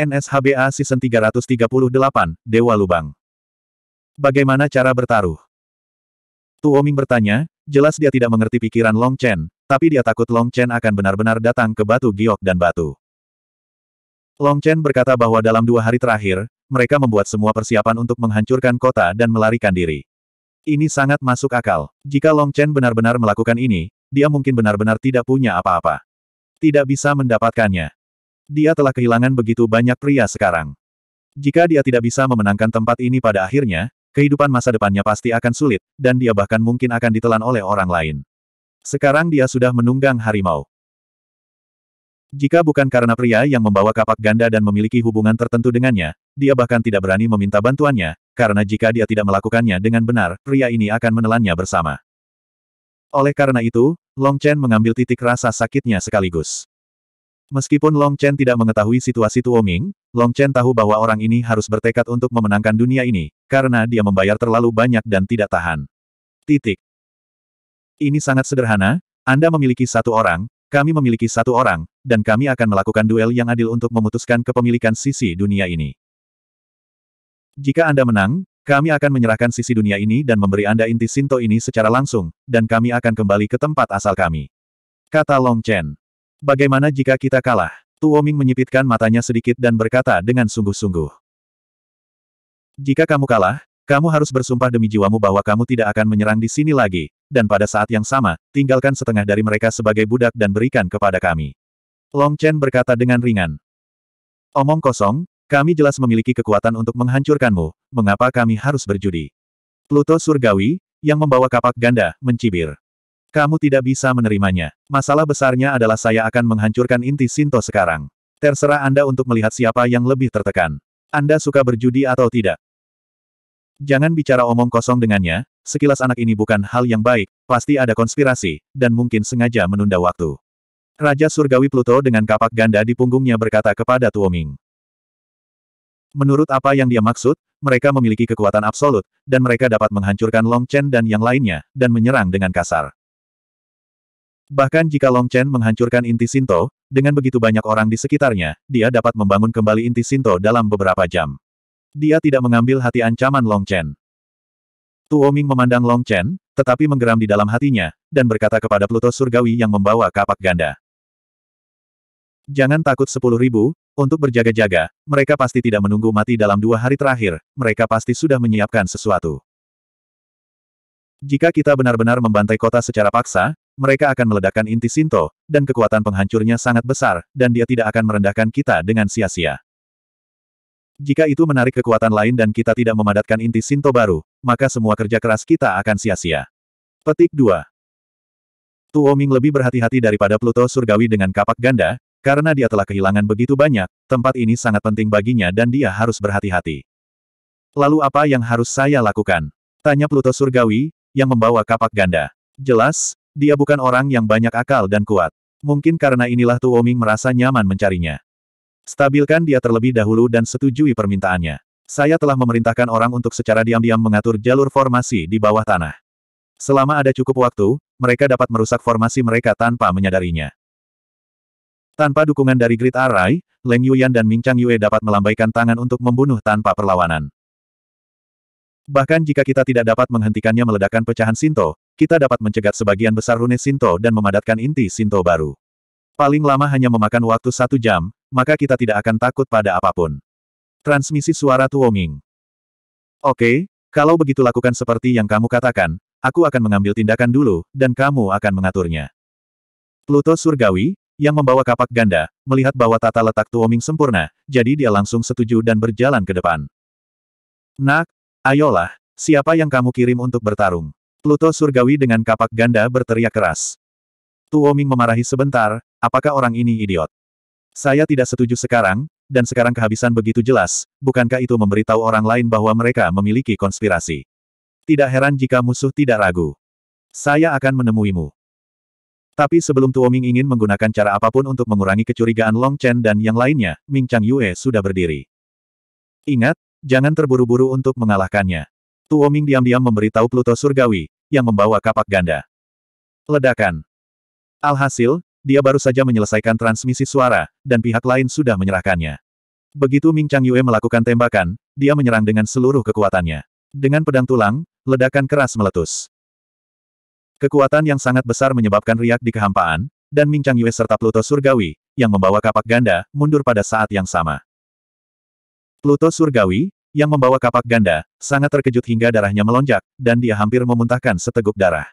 NSHBA Season 338, Dewa Lubang. Bagaimana cara bertaruh? Tuoming bertanya, jelas dia tidak mengerti pikiran Long Chen, tapi dia takut Long Chen akan benar-benar datang ke Batu Giok dan Batu. Long Chen berkata bahwa dalam dua hari terakhir, mereka membuat semua persiapan untuk menghancurkan kota dan melarikan diri. Ini sangat masuk akal. Jika Long Chen benar-benar melakukan ini, dia mungkin benar-benar tidak punya apa-apa. Tidak bisa mendapatkannya. Dia telah kehilangan begitu banyak pria sekarang. Jika dia tidak bisa memenangkan tempat ini pada akhirnya, kehidupan masa depannya pasti akan sulit, dan dia bahkan mungkin akan ditelan oleh orang lain. Sekarang dia sudah menunggang harimau. Jika bukan karena pria yang membawa kapak ganda dan memiliki hubungan tertentu dengannya, dia bahkan tidak berani meminta bantuannya, karena jika dia tidak melakukannya dengan benar, pria ini akan menelannya bersama. Oleh karena itu, Long Chen mengambil titik rasa sakitnya sekaligus. Meskipun Long Chen tidak mengetahui situasi Tuoming, Long Chen tahu bahwa orang ini harus bertekad untuk memenangkan dunia ini, karena dia membayar terlalu banyak dan tidak tahan. Titik. Ini sangat sederhana, Anda memiliki satu orang, kami memiliki satu orang, dan kami akan melakukan duel yang adil untuk memutuskan kepemilikan sisi dunia ini. Jika Anda menang, kami akan menyerahkan sisi dunia ini dan memberi Anda inti Sinto ini secara langsung, dan kami akan kembali ke tempat asal kami. Kata Long Chen. Bagaimana jika kita kalah? Tuoming menyipitkan matanya sedikit dan berkata dengan sungguh-sungguh. Jika kamu kalah, kamu harus bersumpah demi jiwamu bahwa kamu tidak akan menyerang di sini lagi, dan pada saat yang sama, tinggalkan setengah dari mereka sebagai budak dan berikan kepada kami. Long Chen berkata dengan ringan. Omong kosong, kami jelas memiliki kekuatan untuk menghancurkanmu, mengapa kami harus berjudi? Pluto Surgawi, yang membawa kapak ganda, mencibir. Kamu tidak bisa menerimanya. Masalah besarnya adalah saya akan menghancurkan inti Sinto sekarang. Terserah Anda untuk melihat siapa yang lebih tertekan. Anda suka berjudi atau tidak? Jangan bicara omong kosong dengannya, sekilas anak ini bukan hal yang baik, pasti ada konspirasi, dan mungkin sengaja menunda waktu. Raja Surgawi Pluto dengan kapak ganda di punggungnya berkata kepada Tuoming. Menurut apa yang dia maksud, mereka memiliki kekuatan absolut, dan mereka dapat menghancurkan Long Chen dan yang lainnya, dan menyerang dengan kasar. Bahkan jika Long Chen menghancurkan inti Sinto, dengan begitu banyak orang di sekitarnya, dia dapat membangun kembali inti Sinto dalam beberapa jam. Dia tidak mengambil hati ancaman Long Chen. Tuoming memandang Long Chen, tetapi menggeram di dalam hatinya, dan berkata kepada Pluto Surgawi yang membawa kapak ganda. Jangan takut sepuluh ribu, untuk berjaga-jaga, mereka pasti tidak menunggu mati dalam dua hari terakhir, mereka pasti sudah menyiapkan sesuatu. Jika kita benar-benar membantai kota secara paksa, mereka akan meledakkan inti Sinto, dan kekuatan penghancurnya sangat besar, dan dia tidak akan merendahkan kita dengan sia-sia. Jika itu menarik kekuatan lain dan kita tidak memadatkan inti Sinto baru, maka semua kerja keras kita akan sia-sia. Petik 2. Tuoming lebih berhati-hati daripada Pluto Surgawi dengan kapak ganda, karena dia telah kehilangan begitu banyak, tempat ini sangat penting baginya dan dia harus berhati-hati. Lalu apa yang harus saya lakukan? Tanya Pluto Surgawi, yang membawa kapak ganda. Jelas, dia bukan orang yang banyak akal dan kuat. Mungkin karena inilah Tuoming merasa nyaman mencarinya. Stabilkan dia terlebih dahulu dan setujui permintaannya. Saya telah memerintahkan orang untuk secara diam-diam mengatur jalur formasi di bawah tanah. Selama ada cukup waktu, mereka dapat merusak formasi mereka tanpa menyadarinya. Tanpa dukungan dari Grid Array, Leng Yuyan dan Ming Chang Yue dapat melambaikan tangan untuk membunuh tanpa perlawanan. Bahkan jika kita tidak dapat menghentikannya meledakkan pecahan Sinto, kita dapat mencegat sebagian besar rune Sinto dan memadatkan inti Sinto baru. Paling lama hanya memakan waktu satu jam, maka kita tidak akan takut pada apapun. Transmisi suara Tuoming. Oke, kalau begitu lakukan seperti yang kamu katakan, aku akan mengambil tindakan dulu, dan kamu akan mengaturnya. Pluto Surgawi, yang membawa kapak ganda, melihat bahwa tata letak Tuoming sempurna, jadi dia langsung setuju dan berjalan ke depan. Nak, ayolah, siapa yang kamu kirim untuk bertarung? Pluto surgawi dengan kapak ganda berteriak keras. Tuoming memarahi sebentar, apakah orang ini idiot? Saya tidak setuju sekarang, dan sekarang kehabisan begitu jelas, bukankah itu memberitahu orang lain bahwa mereka memiliki konspirasi? Tidak heran jika musuh tidak ragu. Saya akan menemuimu. Tapi sebelum Tuoming ingin menggunakan cara apapun untuk mengurangi kecurigaan Long Chen dan yang lainnya, Ming Chang Yue sudah berdiri. Ingat, jangan terburu-buru untuk mengalahkannya. Tuoming diam-diam memberitahu Pluto Surgawi, yang membawa kapak ganda. Ledakan. Alhasil, dia baru saja menyelesaikan transmisi suara, dan pihak lain sudah menyerahkannya. Begitu Ming Chang Yue melakukan tembakan, dia menyerang dengan seluruh kekuatannya. Dengan pedang tulang, ledakan keras meletus. Kekuatan yang sangat besar menyebabkan riak di kehampaan, dan Ming Chang Yue serta Pluto Surgawi, yang membawa kapak ganda, mundur pada saat yang sama. Pluto Surgawi, yang membawa kapak ganda, sangat terkejut hingga darahnya melonjak, dan dia hampir memuntahkan seteguk darah.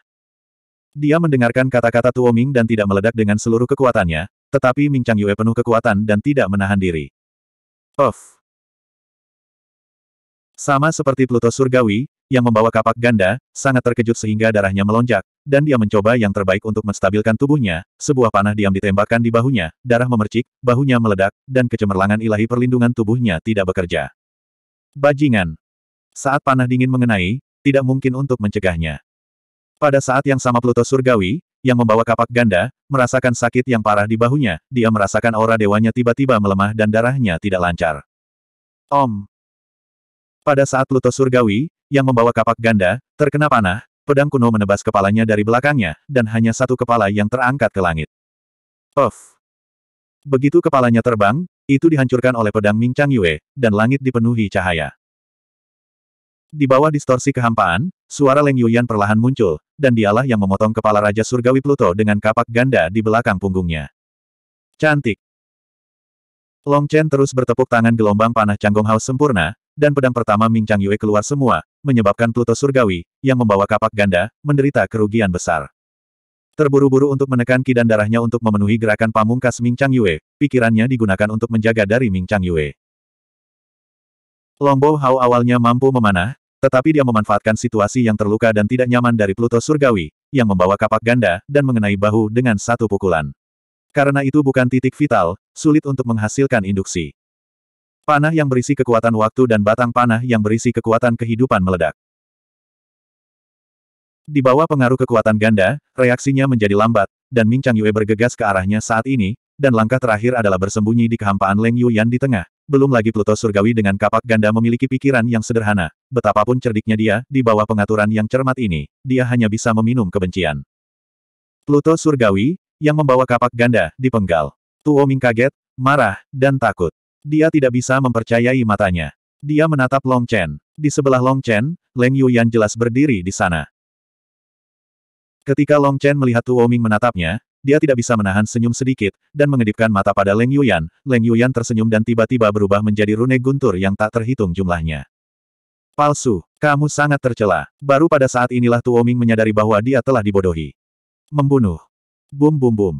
Dia mendengarkan kata-kata Tuo Ming dan tidak meledak dengan seluruh kekuatannya, tetapi Ming Chang Yue penuh kekuatan dan tidak menahan diri. Of. Sama seperti Pluto Surgawi, yang membawa kapak ganda, sangat terkejut sehingga darahnya melonjak, dan dia mencoba yang terbaik untuk menstabilkan tubuhnya, sebuah panah diam ditembakkan di bahunya, darah memercik, bahunya meledak, dan kecemerlangan ilahi perlindungan tubuhnya tidak bekerja. Bajingan. Saat panah dingin mengenai, tidak mungkin untuk mencegahnya. Pada saat yang sama Pluto Surgawi, yang membawa kapak ganda, merasakan sakit yang parah di bahunya, dia merasakan aura dewanya tiba-tiba melemah dan darahnya tidak lancar. Om. Pada saat Pluto Surgawi, yang membawa kapak ganda, terkena panah, pedang kuno menebas kepalanya dari belakangnya, dan hanya satu kepala yang terangkat ke langit. Of. Begitu kepalanya terbang, itu dihancurkan oleh pedang Ming Chang Yue, dan langit dipenuhi cahaya. Di bawah distorsi kehampaan, suara Leng Yuyan perlahan muncul, dan dialah yang memotong kepala Raja Surgawi Pluto dengan kapak ganda di belakang punggungnya. Cantik! Long Chen terus bertepuk tangan gelombang panah Changgong Hao sempurna, dan pedang pertama Ming Chang Yue keluar semua, menyebabkan Pluto Surgawi, yang membawa kapak ganda, menderita kerugian besar. Terburu-buru untuk menekan ki dan darahnya untuk memenuhi gerakan pamungkas Ming Chang Yue, pikirannya digunakan untuk menjaga dari Ming Chang Yue. Longbow Hao awalnya mampu memanah, tetapi dia memanfaatkan situasi yang terluka dan tidak nyaman dari Pluto Surgawi, yang membawa kapak ganda, dan mengenai bahu dengan satu pukulan. Karena itu bukan titik vital, sulit untuk menghasilkan induksi. Panah yang berisi kekuatan waktu dan batang panah yang berisi kekuatan kehidupan meledak. Di bawah pengaruh kekuatan ganda, reaksinya menjadi lambat, dan Ming Chang Yue bergegas ke arahnya saat ini, dan langkah terakhir adalah bersembunyi di kehampaan Leng Yuyan di tengah. Belum lagi Pluto Surgawi dengan kapak ganda memiliki pikiran yang sederhana. Betapapun cerdiknya dia, di bawah pengaturan yang cermat ini, dia hanya bisa meminum kebencian. Pluto Surgawi, yang membawa kapak ganda, dipenggal. Tuo Ming kaget, marah, dan takut. Dia tidak bisa mempercayai matanya. Dia menatap Long Chen. Di sebelah Long Chen, Leng Yuyan jelas berdiri di sana. Ketika Long Chen melihat Tuo Ming menatapnya, dia tidak bisa menahan senyum sedikit, dan mengedipkan mata pada Leng Yuyan. Leng Yuyan tersenyum dan tiba-tiba berubah menjadi rune guntur yang tak terhitung jumlahnya. Palsu, kamu sangat tercela. Baru pada saat inilah Tuo Ming menyadari bahwa dia telah dibodohi. Membunuh. Bum bum bum.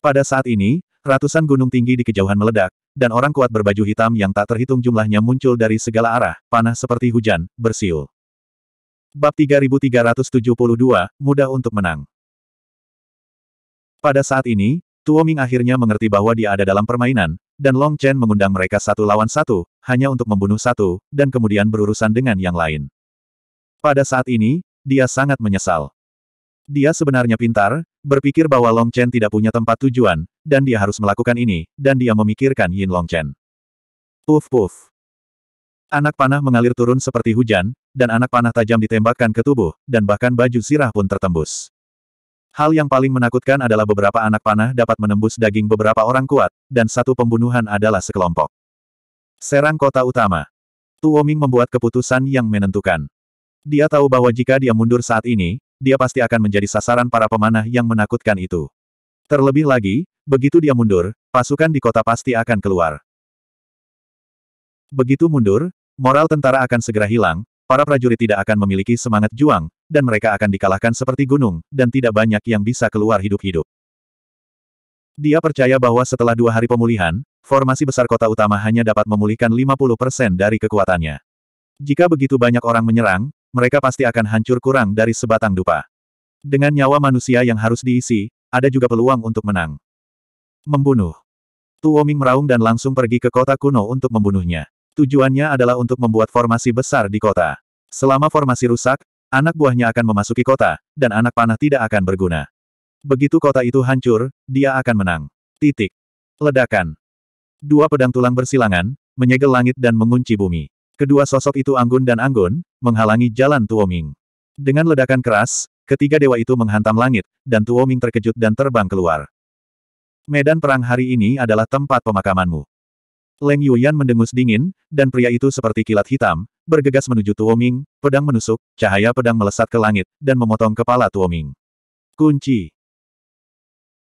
Pada saat ini, ratusan gunung tinggi di kejauhan meledak, dan orang kuat berbaju hitam yang tak terhitung jumlahnya muncul dari segala arah, panah seperti hujan, bersiul. Bab 3372, Mudah untuk Menang. Pada saat ini, Tuo Ming akhirnya mengerti bahwa dia ada dalam permainan, dan Long Chen mengundang mereka satu lawan satu, hanya untuk membunuh satu, dan kemudian berurusan dengan yang lain. Pada saat ini, dia sangat menyesal. Dia sebenarnya pintar, berpikir bahwa Long Chen tidak punya tempat tujuan, dan dia harus melakukan ini, dan dia memikirkan Yin Long Chen. Puf puf. Anak panah mengalir turun seperti hujan, dan anak panah tajam ditembakkan ke tubuh, dan bahkan baju sirah pun tertembus. Hal yang paling menakutkan adalah beberapa anak panah dapat menembus daging beberapa orang kuat, dan satu pembunuhan adalah sekelompok. Serang kota utama. Tuoming membuat keputusan yang menentukan. Dia tahu bahwa jika dia mundur saat ini, dia pasti akan menjadi sasaran para pemanah yang menakutkan itu. Terlebih lagi, begitu dia mundur, pasukan di kota pasti akan keluar. Begitu mundur, Moral tentara akan segera hilang, para prajurit tidak akan memiliki semangat juang, dan mereka akan dikalahkan seperti gunung, dan tidak banyak yang bisa keluar hidup-hidup. Dia percaya bahwa setelah dua hari pemulihan, formasi besar kota utama hanya dapat memulihkan 50% dari kekuatannya. Jika begitu banyak orang menyerang, mereka pasti akan hancur kurang dari sebatang dupa. Dengan nyawa manusia yang harus diisi, ada juga peluang untuk menang. Membunuh. Tuoming meraung dan langsung pergi ke kota kuno untuk membunuhnya. Tujuannya adalah untuk membuat formasi besar di kota. Selama formasi rusak, anak buahnya akan memasuki kota, dan anak panah tidak akan berguna. Begitu kota itu hancur, dia akan menang. Titik. Ledakan. Dua pedang tulang bersilangan, menyegel langit dan mengunci bumi. Kedua sosok itu anggun dan anggun, menghalangi jalan Tuoming. Dengan ledakan keras, ketiga dewa itu menghantam langit, dan Tuoming terkejut dan terbang keluar. Medan perang hari ini adalah tempat pemakamanmu. Leng Yuyan mendengus dingin, dan pria itu seperti kilat hitam, bergegas menuju Tuoming, pedang menusuk, cahaya pedang melesat ke langit, dan memotong kepala Tuoming. Kunci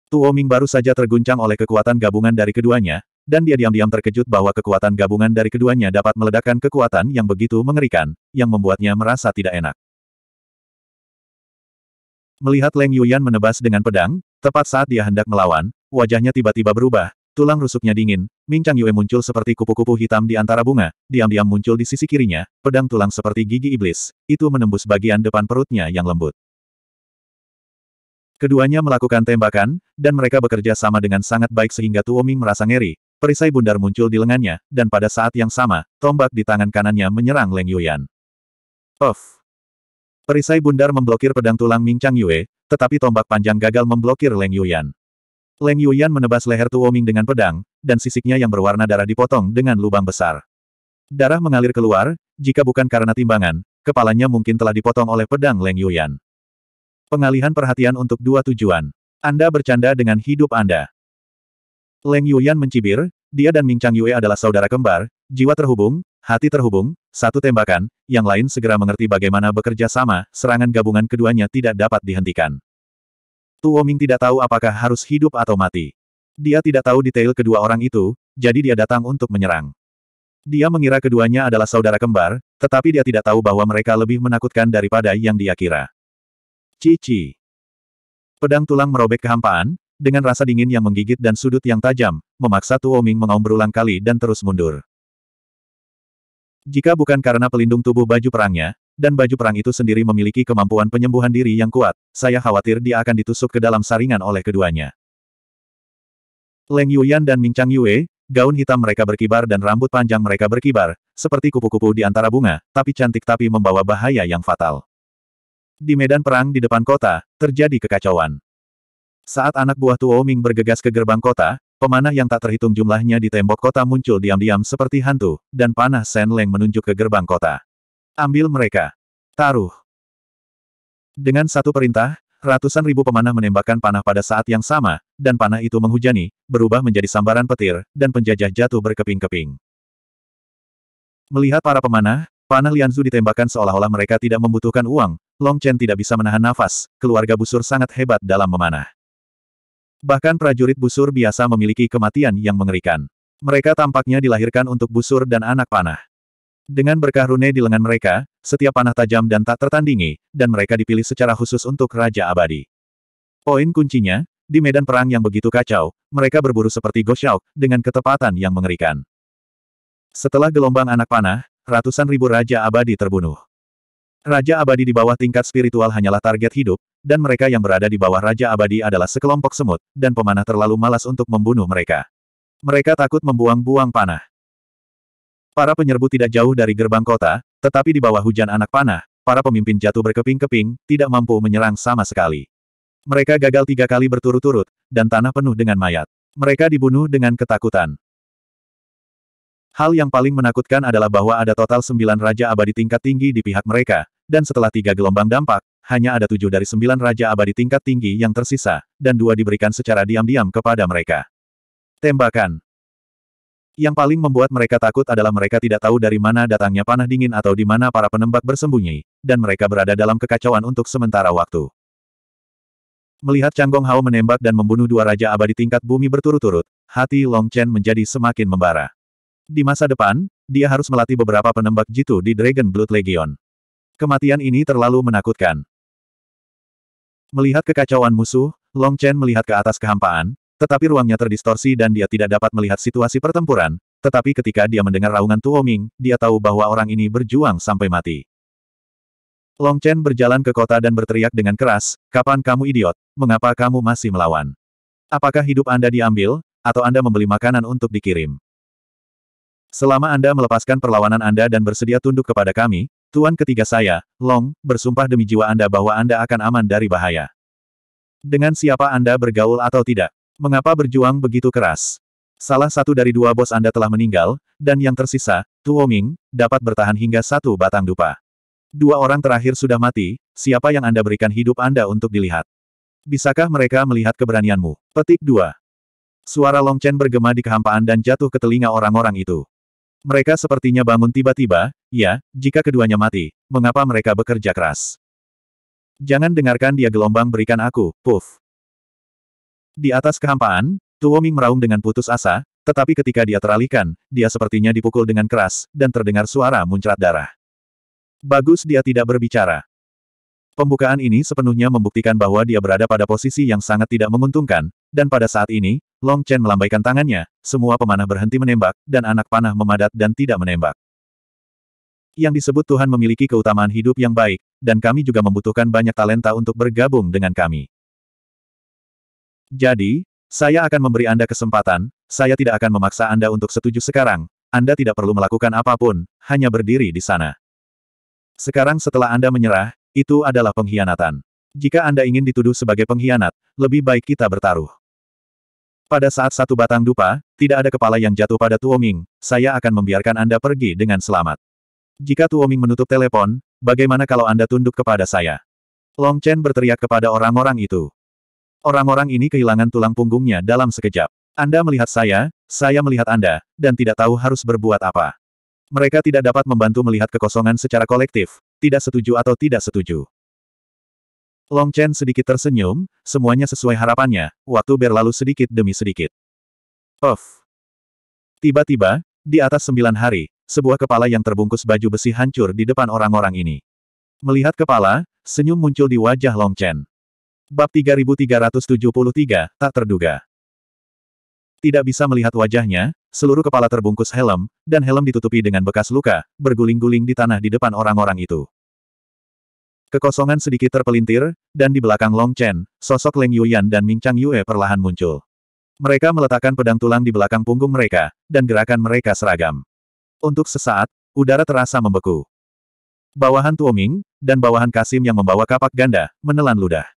Tuoming baru saja terguncang oleh kekuatan gabungan dari keduanya, dan dia diam-diam terkejut bahwa kekuatan gabungan dari keduanya dapat meledakkan kekuatan yang begitu mengerikan, yang membuatnya merasa tidak enak. Melihat Leng Yuyan menebas dengan pedang, tepat saat dia hendak melawan, wajahnya tiba-tiba berubah, Tulang rusuknya dingin, Ming Chang Yue muncul seperti kupu-kupu hitam di antara bunga, diam-diam muncul di sisi kirinya, pedang tulang seperti gigi iblis, itu menembus bagian depan perutnya yang lembut. Keduanya melakukan tembakan, dan mereka bekerja sama dengan sangat baik sehingga Tuo Ming merasa ngeri, perisai bundar muncul di lengannya, dan pada saat yang sama, tombak di tangan kanannya menyerang Leng Yuyan. Of! Perisai bundar memblokir pedang tulang Ming Chang Yue, tetapi tombak panjang gagal memblokir Leng Yuyan. Leng Yuyan menebas leher Tuoming dengan pedang, dan sisiknya yang berwarna darah dipotong dengan lubang besar. Darah mengalir keluar, jika bukan karena timbangan, kepalanya mungkin telah dipotong oleh pedang Leng Yuyan. Pengalihan perhatian untuk dua tujuan. Anda bercanda dengan hidup Anda. Leng Yuyan mencibir, dia dan Ming Chang Yue adalah saudara kembar, jiwa terhubung, hati terhubung, satu tembakan, yang lain segera mengerti bagaimana bekerja sama, serangan gabungan keduanya tidak dapat dihentikan. Tuoming tidak tahu apakah harus hidup atau mati. Dia tidak tahu detail kedua orang itu, jadi dia datang untuk menyerang. Dia mengira keduanya adalah saudara kembar, tetapi dia tidak tahu bahwa mereka lebih menakutkan daripada yang dia kira. Cici. Pedang tulang merobek kehampaan, dengan rasa dingin yang menggigit dan sudut yang tajam, memaksa Tuoming mengaum berulang kali dan terus mundur. Jika bukan karena pelindung tubuh baju perangnya, dan baju perang itu sendiri memiliki kemampuan penyembuhan diri yang kuat, saya khawatir dia akan ditusuk ke dalam saringan oleh keduanya. Leng Yuyan dan Ming Chang Yue, gaun hitam mereka berkibar dan rambut panjang mereka berkibar, seperti kupu-kupu di antara bunga, tapi cantik tapi membawa bahaya yang fatal. Di medan perang di depan kota, terjadi kekacauan. Saat anak buah Tuo Ming bergegas ke gerbang kota, pemanah yang tak terhitung jumlahnya di tembok kota muncul diam-diam seperti hantu, dan panah Sen Leng menunjuk ke gerbang kota. Ambil mereka. Taruh. Dengan satu perintah, ratusan ribu pemanah menembakkan panah pada saat yang sama, dan panah itu menghujani, berubah menjadi sambaran petir, dan penjajah jatuh berkeping-keping. Melihat para pemanah, panah Lianzu ditembakkan seolah-olah mereka tidak membutuhkan uang, Long Chen tidak bisa menahan nafas, keluarga busur sangat hebat dalam memanah. Bahkan prajurit busur biasa memiliki kematian yang mengerikan. Mereka tampaknya dilahirkan untuk busur dan anak panah. Dengan berkah rune di lengan mereka, setiap panah tajam dan tak tertandingi, dan mereka dipilih secara khusus untuk Raja Abadi. Poin kuncinya, di medan perang yang begitu kacau, mereka berburu seperti Goshauk, dengan ketepatan yang mengerikan. Setelah gelombang anak panah, ratusan ribu Raja Abadi terbunuh. Raja Abadi di bawah tingkat spiritual hanyalah target hidup, dan mereka yang berada di bawah Raja Abadi adalah sekelompok semut, dan pemanah terlalu malas untuk membunuh mereka. Mereka takut membuang-buang panah. Para penyerbu tidak jauh dari gerbang kota, tetapi di bawah hujan anak panah, para pemimpin jatuh berkeping-keping, tidak mampu menyerang sama sekali. Mereka gagal tiga kali berturut-turut, dan tanah penuh dengan mayat. Mereka dibunuh dengan ketakutan. Hal yang paling menakutkan adalah bahwa ada total sembilan Raja Abadi tingkat tinggi di pihak mereka, dan setelah tiga gelombang dampak, hanya ada tujuh dari sembilan Raja Abadi tingkat tinggi yang tersisa, dan dua diberikan secara diam-diam kepada mereka. Tembakan yang paling membuat mereka takut adalah mereka tidak tahu dari mana datangnya panah dingin atau di mana para penembak bersembunyi, dan mereka berada dalam kekacauan untuk sementara waktu. Melihat Changgong Hao menembak dan membunuh dua raja abadi tingkat bumi berturut-turut, hati Long Chen menjadi semakin membara. Di masa depan, dia harus melatih beberapa penembak jitu di Dragon Blood Legion. Kematian ini terlalu menakutkan. Melihat kekacauan musuh, Long Chen melihat ke atas kehampaan, tetapi ruangnya terdistorsi dan dia tidak dapat melihat situasi pertempuran, tetapi ketika dia mendengar raungan Tuoming, dia tahu bahwa orang ini berjuang sampai mati. Long Chen berjalan ke kota dan berteriak dengan keras, kapan kamu idiot, mengapa kamu masih melawan? Apakah hidup Anda diambil, atau Anda membeli makanan untuk dikirim? Selama Anda melepaskan perlawanan Anda dan bersedia tunduk kepada kami, Tuan ketiga saya, Long, bersumpah demi jiwa Anda bahwa Anda akan aman dari bahaya. Dengan siapa Anda bergaul atau tidak, Mengapa berjuang begitu keras? Salah satu dari dua bos Anda telah meninggal, dan yang tersisa, Tuoming, dapat bertahan hingga satu batang dupa. Dua orang terakhir sudah mati, siapa yang Anda berikan hidup Anda untuk dilihat? Bisakah mereka melihat keberanianmu? Petik 2. Suara Long Chen bergema di kehampaan dan jatuh ke telinga orang-orang itu. Mereka sepertinya bangun tiba-tiba, ya, jika keduanya mati, mengapa mereka bekerja keras? Jangan dengarkan dia gelombang berikan aku, Puff. Di atas kehampaan, Tuo Ming meraung dengan putus asa, tetapi ketika dia teralihkan, dia sepertinya dipukul dengan keras, dan terdengar suara muncrat darah. Bagus dia tidak berbicara. Pembukaan ini sepenuhnya membuktikan bahwa dia berada pada posisi yang sangat tidak menguntungkan, dan pada saat ini, Long Chen melambaikan tangannya, semua pemanah berhenti menembak, dan anak panah memadat dan tidak menembak. Yang disebut Tuhan memiliki keutamaan hidup yang baik, dan kami juga membutuhkan banyak talenta untuk bergabung dengan kami. Jadi, saya akan memberi Anda kesempatan, saya tidak akan memaksa Anda untuk setuju sekarang, Anda tidak perlu melakukan apapun, hanya berdiri di sana. Sekarang setelah Anda menyerah, itu adalah pengkhianatan. Jika Anda ingin dituduh sebagai pengkhianat, lebih baik kita bertaruh. Pada saat satu batang dupa, tidak ada kepala yang jatuh pada Tuoming, saya akan membiarkan Anda pergi dengan selamat. Jika Tuoming menutup telepon, bagaimana kalau Anda tunduk kepada saya? Long Chen berteriak kepada orang-orang itu. Orang-orang ini kehilangan tulang punggungnya dalam sekejap. Anda melihat saya, saya melihat Anda, dan tidak tahu harus berbuat apa. Mereka tidak dapat membantu melihat kekosongan secara kolektif, tidak setuju atau tidak setuju. Long Chen sedikit tersenyum, semuanya sesuai harapannya, waktu berlalu sedikit demi sedikit. Of. Tiba-tiba, di atas sembilan hari, sebuah kepala yang terbungkus baju besi hancur di depan orang-orang ini. Melihat kepala, senyum muncul di wajah Long Chen. Bab 3373, Tak Terduga. Tidak bisa melihat wajahnya, seluruh kepala terbungkus helm, dan helm ditutupi dengan bekas luka, berguling-guling di tanah di depan orang-orang itu. Kekosongan sedikit terpelintir, dan di belakang Long Chen, sosok Leng Yuyan dan Ming Chang Yue perlahan muncul. Mereka meletakkan pedang tulang di belakang punggung mereka, dan gerakan mereka seragam. Untuk sesaat, udara terasa membeku. Bawahan Tuoming, dan bawahan Kasim yang membawa kapak ganda, menelan ludah.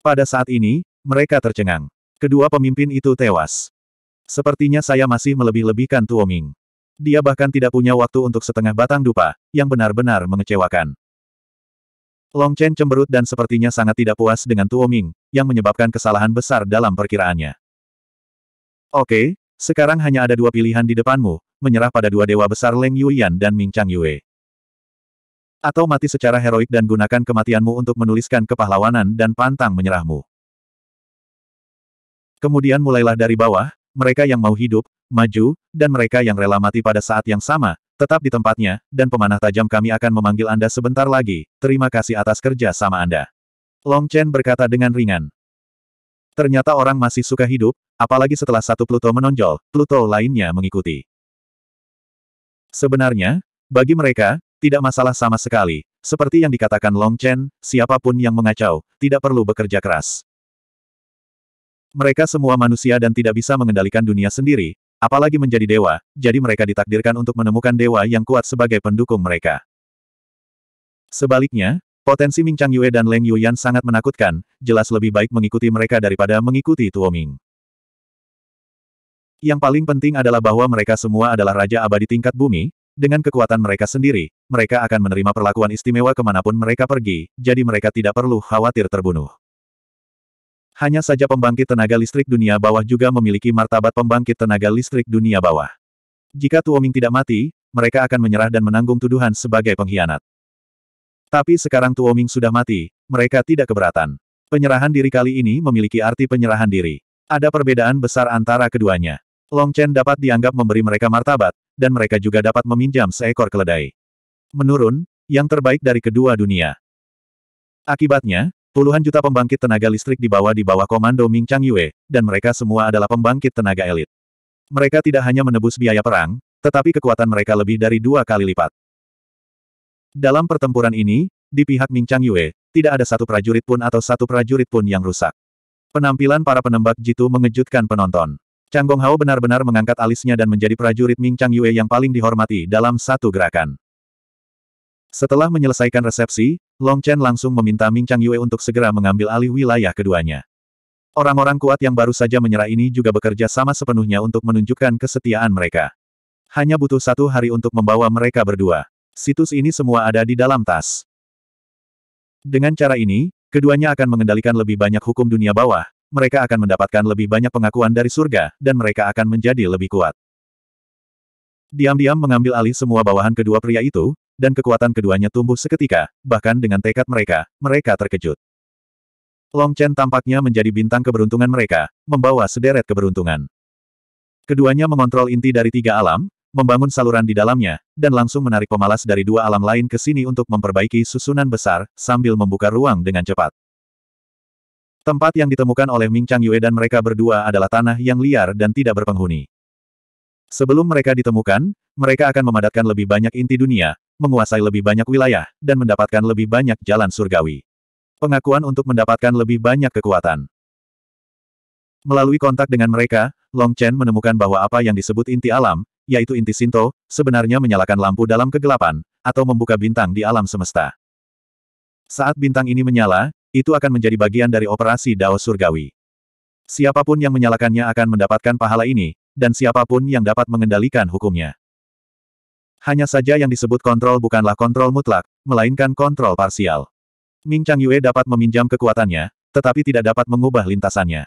Pada saat ini, mereka tercengang. Kedua pemimpin itu tewas. Sepertinya saya masih melebih-lebihkan Tuoming. Dia bahkan tidak punya waktu untuk setengah batang dupa, yang benar-benar mengecewakan. Long Chen cemberut dan sepertinya sangat tidak puas dengan Tuoming, yang menyebabkan kesalahan besar dalam perkiraannya. Oke, sekarang hanya ada dua pilihan di depanmu, menyerah pada dua dewa besar Leng Yuyan dan Ming Chang Yue. Atau mati secara heroik dan gunakan kematianmu untuk menuliskan kepahlawanan dan pantang menyerahmu. Kemudian mulailah dari bawah, mereka yang mau hidup, maju, dan mereka yang rela mati pada saat yang sama, tetap di tempatnya, dan pemanah tajam kami akan memanggil Anda sebentar lagi, terima kasih atas kerja sama Anda. Long Chen berkata dengan ringan. Ternyata orang masih suka hidup, apalagi setelah satu Pluto menonjol, Pluto lainnya mengikuti. Sebenarnya, bagi mereka, tidak masalah sama sekali, seperti yang dikatakan Long Chen, siapapun yang mengacau, tidak perlu bekerja keras. Mereka semua manusia dan tidak bisa mengendalikan dunia sendiri, apalagi menjadi dewa, jadi mereka ditakdirkan untuk menemukan dewa yang kuat sebagai pendukung mereka. Sebaliknya, potensi Ming Chang Yue dan Leng Yuyan sangat menakutkan, jelas lebih baik mengikuti mereka daripada mengikuti Tuo Ming. Yang paling penting adalah bahwa mereka semua adalah Raja Abadi tingkat bumi, dengan kekuatan mereka sendiri, mereka akan menerima perlakuan istimewa kemanapun mereka pergi, jadi mereka tidak perlu khawatir terbunuh. Hanya saja pembangkit tenaga listrik dunia bawah juga memiliki martabat pembangkit tenaga listrik dunia bawah. Jika Tuoming tidak mati, mereka akan menyerah dan menanggung tuduhan sebagai pengkhianat. Tapi sekarang Tuoming sudah mati, mereka tidak keberatan. Penyerahan diri kali ini memiliki arti penyerahan diri. Ada perbedaan besar antara keduanya. Long Chen dapat dianggap memberi mereka martabat, dan mereka juga dapat meminjam seekor keledai. Menurun, yang terbaik dari kedua dunia. Akibatnya, puluhan juta pembangkit tenaga listrik dibawa di bawah komando Ming Chang Yue, dan mereka semua adalah pembangkit tenaga elit. Mereka tidak hanya menebus biaya perang, tetapi kekuatan mereka lebih dari dua kali lipat. Dalam pertempuran ini, di pihak Ming Chang Yue, tidak ada satu prajurit pun atau satu prajurit pun yang rusak. Penampilan para penembak jitu mengejutkan penonton. Chang Hao benar-benar mengangkat alisnya dan menjadi prajurit Ming Chang Yue yang paling dihormati dalam satu gerakan. Setelah menyelesaikan resepsi, Long Chen langsung meminta Ming Chang Yue untuk segera mengambil alih wilayah keduanya. Orang-orang kuat yang baru saja menyerah ini juga bekerja sama sepenuhnya untuk menunjukkan kesetiaan mereka. Hanya butuh satu hari untuk membawa mereka berdua. Situs ini semua ada di dalam tas. Dengan cara ini, keduanya akan mengendalikan lebih banyak hukum dunia bawah, mereka akan mendapatkan lebih banyak pengakuan dari surga, dan mereka akan menjadi lebih kuat. Diam-diam mengambil alih semua bawahan kedua pria itu, dan kekuatan keduanya tumbuh seketika, bahkan dengan tekad mereka, mereka terkejut. Long Chen tampaknya menjadi bintang keberuntungan mereka, membawa sederet keberuntungan. Keduanya mengontrol inti dari tiga alam, membangun saluran di dalamnya, dan langsung menarik pemalas dari dua alam lain ke sini untuk memperbaiki susunan besar, sambil membuka ruang dengan cepat. Tempat yang ditemukan oleh Ming Chang Yue dan mereka berdua adalah tanah yang liar dan tidak berpenghuni. Sebelum mereka ditemukan, mereka akan memadatkan lebih banyak inti dunia, menguasai lebih banyak wilayah, dan mendapatkan lebih banyak jalan surgawi. Pengakuan untuk mendapatkan lebih banyak kekuatan. Melalui kontak dengan mereka, Long Chen menemukan bahwa apa yang disebut inti alam, yaitu inti Sinto, sebenarnya menyalakan lampu dalam kegelapan, atau membuka bintang di alam semesta. Saat bintang ini menyala, itu akan menjadi bagian dari operasi Dao Surgawi. Siapapun yang menyalakannya akan mendapatkan pahala ini, dan siapapun yang dapat mengendalikan hukumnya. Hanya saja yang disebut kontrol bukanlah kontrol mutlak, melainkan kontrol parsial. Ming Chang Yue dapat meminjam kekuatannya, tetapi tidak dapat mengubah lintasannya.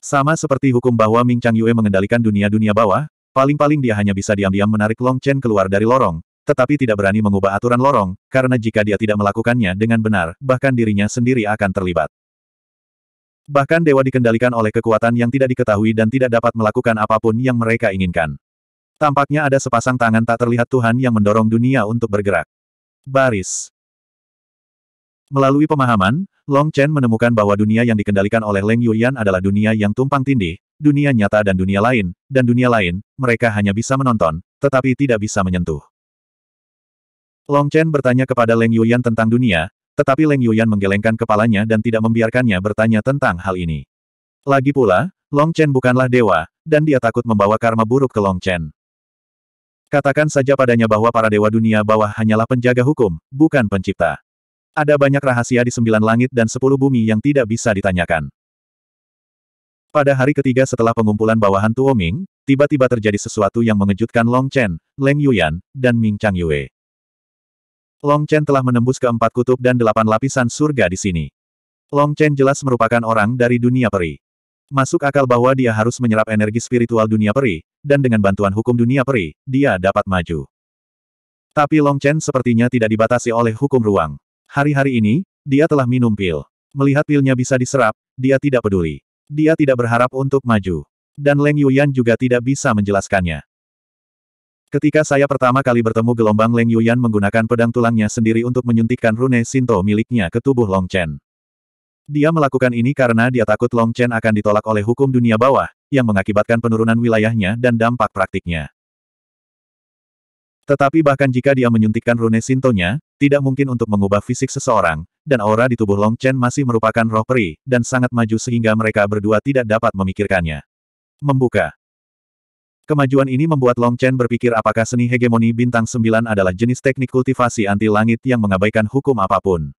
Sama seperti hukum bahwa Ming Chang Yue mengendalikan dunia-dunia bawah, paling-paling dia hanya bisa diam-diam menarik Long Chen keluar dari lorong, tetapi tidak berani mengubah aturan lorong, karena jika dia tidak melakukannya dengan benar, bahkan dirinya sendiri akan terlibat. Bahkan dewa dikendalikan oleh kekuatan yang tidak diketahui dan tidak dapat melakukan apapun yang mereka inginkan. Tampaknya ada sepasang tangan tak terlihat Tuhan yang mendorong dunia untuk bergerak. Baris. Melalui pemahaman, Long Chen menemukan bahwa dunia yang dikendalikan oleh Leng Yuyan adalah dunia yang tumpang tindih, dunia nyata dan dunia lain, dan dunia lain, mereka hanya bisa menonton, tetapi tidak bisa menyentuh. Long Chen bertanya kepada Leng Yuyan tentang dunia, tetapi Leng Yuyan menggelengkan kepalanya dan tidak membiarkannya bertanya tentang hal ini. Lagi pula, Long Chen bukanlah dewa, dan dia takut membawa karma buruk ke Long Chen. Katakan saja padanya bahwa para dewa dunia bawah hanyalah penjaga hukum, bukan pencipta. Ada banyak rahasia di sembilan langit dan sepuluh bumi yang tidak bisa ditanyakan. Pada hari ketiga setelah pengumpulan bawahan Tuoming, tiba-tiba terjadi sesuatu yang mengejutkan Long Chen, Leng Yuyan, dan Ming Chang Yue. Long Chen telah menembus keempat kutub dan delapan lapisan surga di sini. Long Chen jelas merupakan orang dari dunia peri. Masuk akal bahwa dia harus menyerap energi spiritual dunia peri, dan dengan bantuan hukum dunia peri, dia dapat maju. Tapi Long Chen sepertinya tidak dibatasi oleh hukum ruang. Hari-hari ini, dia telah minum pil. Melihat pilnya bisa diserap, dia tidak peduli. Dia tidak berharap untuk maju. Dan Leng Yuyan juga tidak bisa menjelaskannya. Ketika saya pertama kali bertemu gelombang Leng Yuyan menggunakan pedang tulangnya sendiri untuk menyuntikkan rune Sinto miliknya ke tubuh Long Chen. Dia melakukan ini karena dia takut Long Chen akan ditolak oleh hukum dunia bawah, yang mengakibatkan penurunan wilayahnya dan dampak praktiknya. Tetapi bahkan jika dia menyuntikkan rune Sintonya, tidak mungkin untuk mengubah fisik seseorang, dan aura di tubuh Long Chen masih merupakan roh peri, dan sangat maju sehingga mereka berdua tidak dapat memikirkannya. Membuka Kemajuan ini membuat Long Chen berpikir apakah seni hegemoni bintang 9 adalah jenis teknik kultivasi anti-langit yang mengabaikan hukum apapun.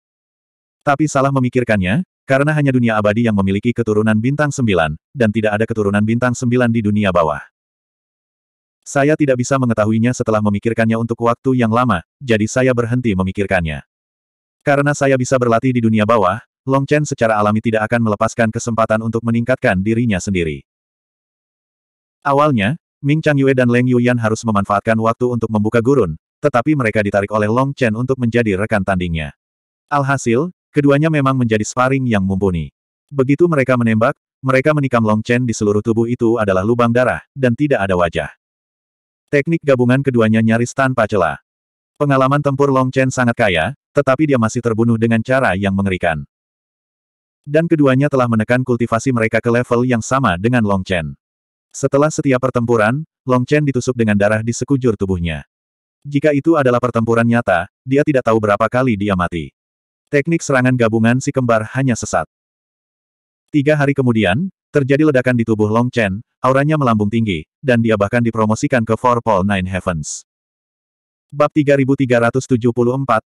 Tapi salah memikirkannya, karena hanya dunia abadi yang memiliki keturunan bintang 9, dan tidak ada keturunan bintang 9 di dunia bawah. Saya tidak bisa mengetahuinya setelah memikirkannya untuk waktu yang lama, jadi saya berhenti memikirkannya. Karena saya bisa berlatih di dunia bawah, Long Chen secara alami tidak akan melepaskan kesempatan untuk meningkatkan dirinya sendiri. Awalnya, Ming Chang Yue dan Leng Yuyan harus memanfaatkan waktu untuk membuka gurun, tetapi mereka ditarik oleh Long Chen untuk menjadi rekan tandingnya. Alhasil, keduanya memang menjadi sparring yang mumpuni. Begitu mereka menembak, mereka menikam Long Chen di seluruh tubuh itu adalah lubang darah, dan tidak ada wajah. Teknik gabungan keduanya nyaris tanpa celah. Pengalaman tempur Long Chen sangat kaya, tetapi dia masih terbunuh dengan cara yang mengerikan dan keduanya telah menekan kultivasi mereka ke level yang sama dengan Long Chen. Setelah setiap pertempuran, Long Chen ditusuk dengan darah di sekujur tubuhnya. Jika itu adalah pertempuran nyata, dia tidak tahu berapa kali dia mati. Teknik serangan gabungan si kembar hanya sesat. Tiga hari kemudian, terjadi ledakan di tubuh Long Chen, auranya melambung tinggi, dan dia bahkan dipromosikan ke Four Pole Nine Heavens. Bab 3374,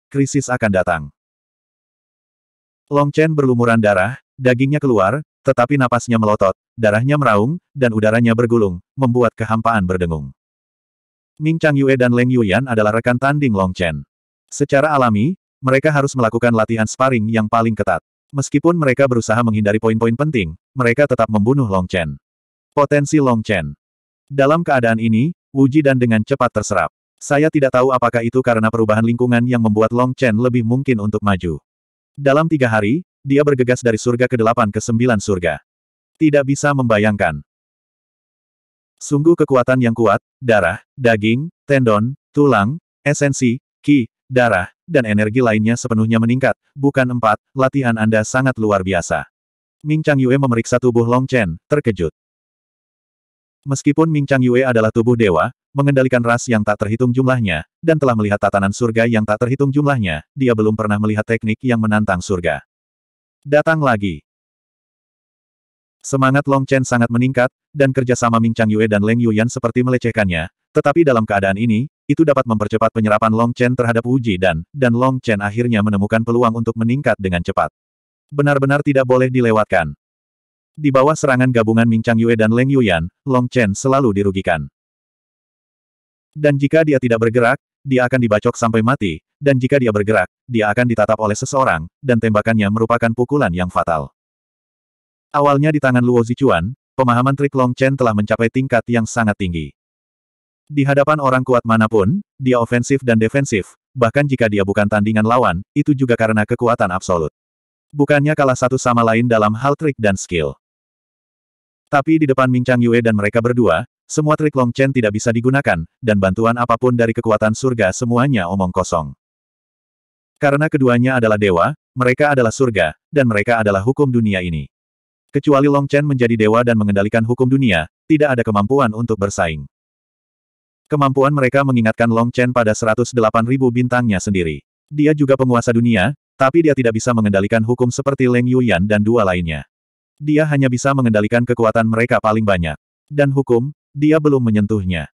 krisis akan datang. Long Chen berlumuran darah, dagingnya keluar, tetapi napasnya melotot, darahnya meraung, dan udaranya bergulung, membuat kehampaan berdengung. Ming Chang Yue dan Leng Yuyan adalah rekan tanding Long Chen. Secara alami, mereka harus melakukan latihan sparring yang paling ketat. Meskipun mereka berusaha menghindari poin-poin penting, mereka tetap membunuh Long Chen. Potensi Long Chen. Dalam keadaan ini, Wuji dan dengan cepat terserap. Saya tidak tahu apakah itu karena perubahan lingkungan yang membuat Long Chen lebih mungkin untuk maju. Dalam tiga hari, dia bergegas dari surga ke-8 ke-9 surga. Tidak bisa membayangkan. Sungguh kekuatan yang kuat, darah, daging, tendon, tulang, esensi, ki, darah, dan energi lainnya sepenuhnya meningkat, bukan empat, latihan Anda sangat luar biasa. Ming Chang Yue memeriksa tubuh Long Chen, terkejut. Meskipun Ming Chang Yue adalah tubuh dewa, mengendalikan ras yang tak terhitung jumlahnya, dan telah melihat tatanan surga yang tak terhitung jumlahnya, dia belum pernah melihat teknik yang menantang surga. Datang lagi. Semangat Long Chen sangat meningkat, dan kerjasama Ming Chang Yue dan Leng Yuyan seperti melecehkannya, tetapi dalam keadaan ini, itu dapat mempercepat penyerapan Long Chen terhadap Wu dan, dan Long Chen akhirnya menemukan peluang untuk meningkat dengan cepat. Benar-benar tidak boleh dilewatkan. Di bawah serangan gabungan Ming Chang Yue dan Leng Yuyan, Long Chen selalu dirugikan. Dan jika dia tidak bergerak, dia akan dibacok sampai mati, dan jika dia bergerak, dia akan ditatap oleh seseorang, dan tembakannya merupakan pukulan yang fatal. Awalnya di tangan Luo Zichuan, pemahaman trik Long Chen telah mencapai tingkat yang sangat tinggi. Di hadapan orang kuat manapun, dia ofensif dan defensif, bahkan jika dia bukan tandingan lawan, itu juga karena kekuatan absolut. Bukannya kalah satu sama lain dalam hal trik dan skill. Tapi di depan Ming Chang Yue dan mereka berdua, semua trik Long Chen tidak bisa digunakan, dan bantuan apapun dari kekuatan surga semuanya omong kosong. Karena keduanya adalah dewa, mereka adalah surga, dan mereka adalah hukum dunia ini. Kecuali Long Chen menjadi dewa dan mengendalikan hukum dunia, tidak ada kemampuan untuk bersaing. Kemampuan mereka mengingatkan Long Chen pada ribu bintangnya sendiri. Dia juga penguasa dunia, tapi dia tidak bisa mengendalikan hukum seperti Leng Yuyan dan dua lainnya. Dia hanya bisa mengendalikan kekuatan mereka paling banyak. Dan hukum, dia belum menyentuhnya.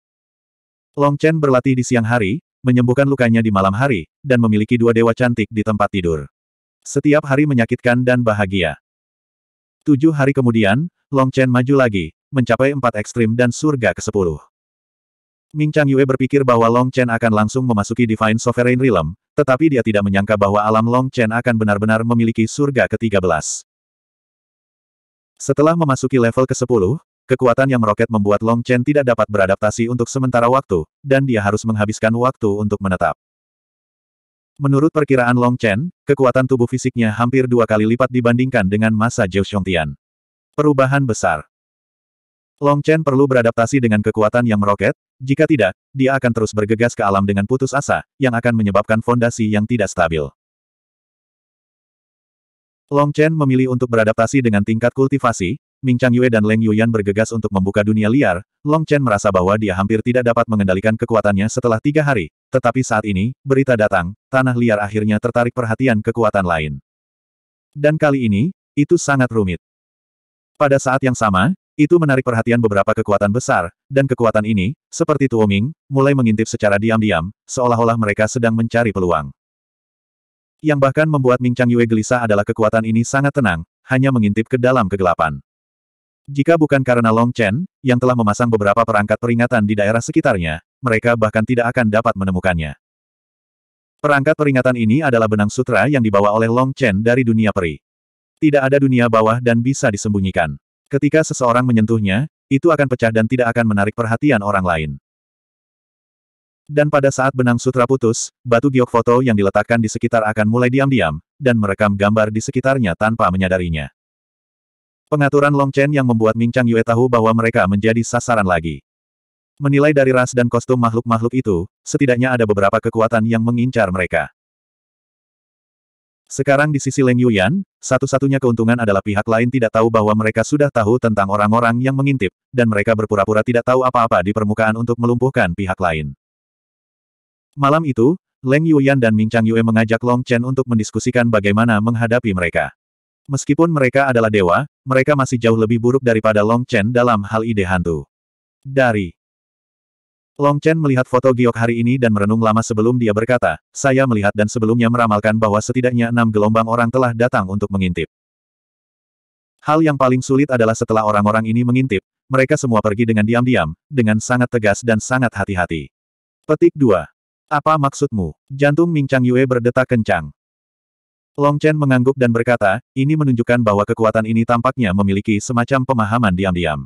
Long Chen berlatih di siang hari, menyembuhkan lukanya di malam hari, dan memiliki dua dewa cantik di tempat tidur. Setiap hari menyakitkan dan bahagia. Tujuh hari kemudian, Long Chen maju lagi, mencapai empat ekstrim dan surga ke sepuluh. Ming Chang Yue berpikir bahwa Long Chen akan langsung memasuki Divine Sovereign Realm, tetapi dia tidak menyangka bahwa alam Long Chen akan benar-benar memiliki surga ke-13. Setelah memasuki level ke-10, Kekuatan yang meroket membuat Long Chen tidak dapat beradaptasi untuk sementara waktu, dan dia harus menghabiskan waktu untuk menetap. Menurut perkiraan Long Chen, kekuatan tubuh fisiknya hampir dua kali lipat dibandingkan dengan masa Zhou Xiongtian. Perubahan besar. Long Chen perlu beradaptasi dengan kekuatan yang meroket, jika tidak, dia akan terus bergegas ke alam dengan putus asa, yang akan menyebabkan fondasi yang tidak stabil. Long Chen memilih untuk beradaptasi dengan tingkat kultivasi, Ming Chang Yue dan Leng Yuyan bergegas untuk membuka dunia liar, Long Chen merasa bahwa dia hampir tidak dapat mengendalikan kekuatannya setelah tiga hari, tetapi saat ini, berita datang, tanah liar akhirnya tertarik perhatian kekuatan lain. Dan kali ini, itu sangat rumit. Pada saat yang sama, itu menarik perhatian beberapa kekuatan besar, dan kekuatan ini, seperti Tuoming, mulai mengintip secara diam-diam, seolah-olah mereka sedang mencari peluang. Yang bahkan membuat Ming Chang Yue gelisah adalah kekuatan ini sangat tenang, hanya mengintip ke dalam kegelapan. Jika bukan karena Long Chen, yang telah memasang beberapa perangkat peringatan di daerah sekitarnya, mereka bahkan tidak akan dapat menemukannya. Perangkat peringatan ini adalah benang sutra yang dibawa oleh Long Chen dari dunia peri. Tidak ada dunia bawah dan bisa disembunyikan. Ketika seseorang menyentuhnya, itu akan pecah dan tidak akan menarik perhatian orang lain. Dan pada saat benang sutra putus, batu giok foto yang diletakkan di sekitar akan mulai diam-diam, dan merekam gambar di sekitarnya tanpa menyadarinya. Pengaturan Long Chen yang membuat Ming Chang Yue tahu bahwa mereka menjadi sasaran lagi. Menilai dari ras dan kostum makhluk-makhluk itu, setidaknya ada beberapa kekuatan yang mengincar mereka. Sekarang di sisi Leng Yuyan, satu-satunya keuntungan adalah pihak lain tidak tahu bahwa mereka sudah tahu tentang orang-orang yang mengintip, dan mereka berpura-pura tidak tahu apa-apa di permukaan untuk melumpuhkan pihak lain. Malam itu, Leng Yuyan dan Ming Chang Yue mengajak Long Chen untuk mendiskusikan bagaimana menghadapi mereka. Meskipun mereka adalah dewa, mereka masih jauh lebih buruk daripada Long Chen dalam hal ide hantu. Dari Long Chen melihat foto giok hari ini dan merenung lama sebelum dia berkata, saya melihat dan sebelumnya meramalkan bahwa setidaknya enam gelombang orang telah datang untuk mengintip. Hal yang paling sulit adalah setelah orang-orang ini mengintip, mereka semua pergi dengan diam-diam, dengan sangat tegas dan sangat hati-hati. Petik 2. Apa maksudmu? Jantung Ming Chang Yue berdetak kencang. Long Chen mengangguk dan berkata, ini menunjukkan bahwa kekuatan ini tampaknya memiliki semacam pemahaman diam-diam.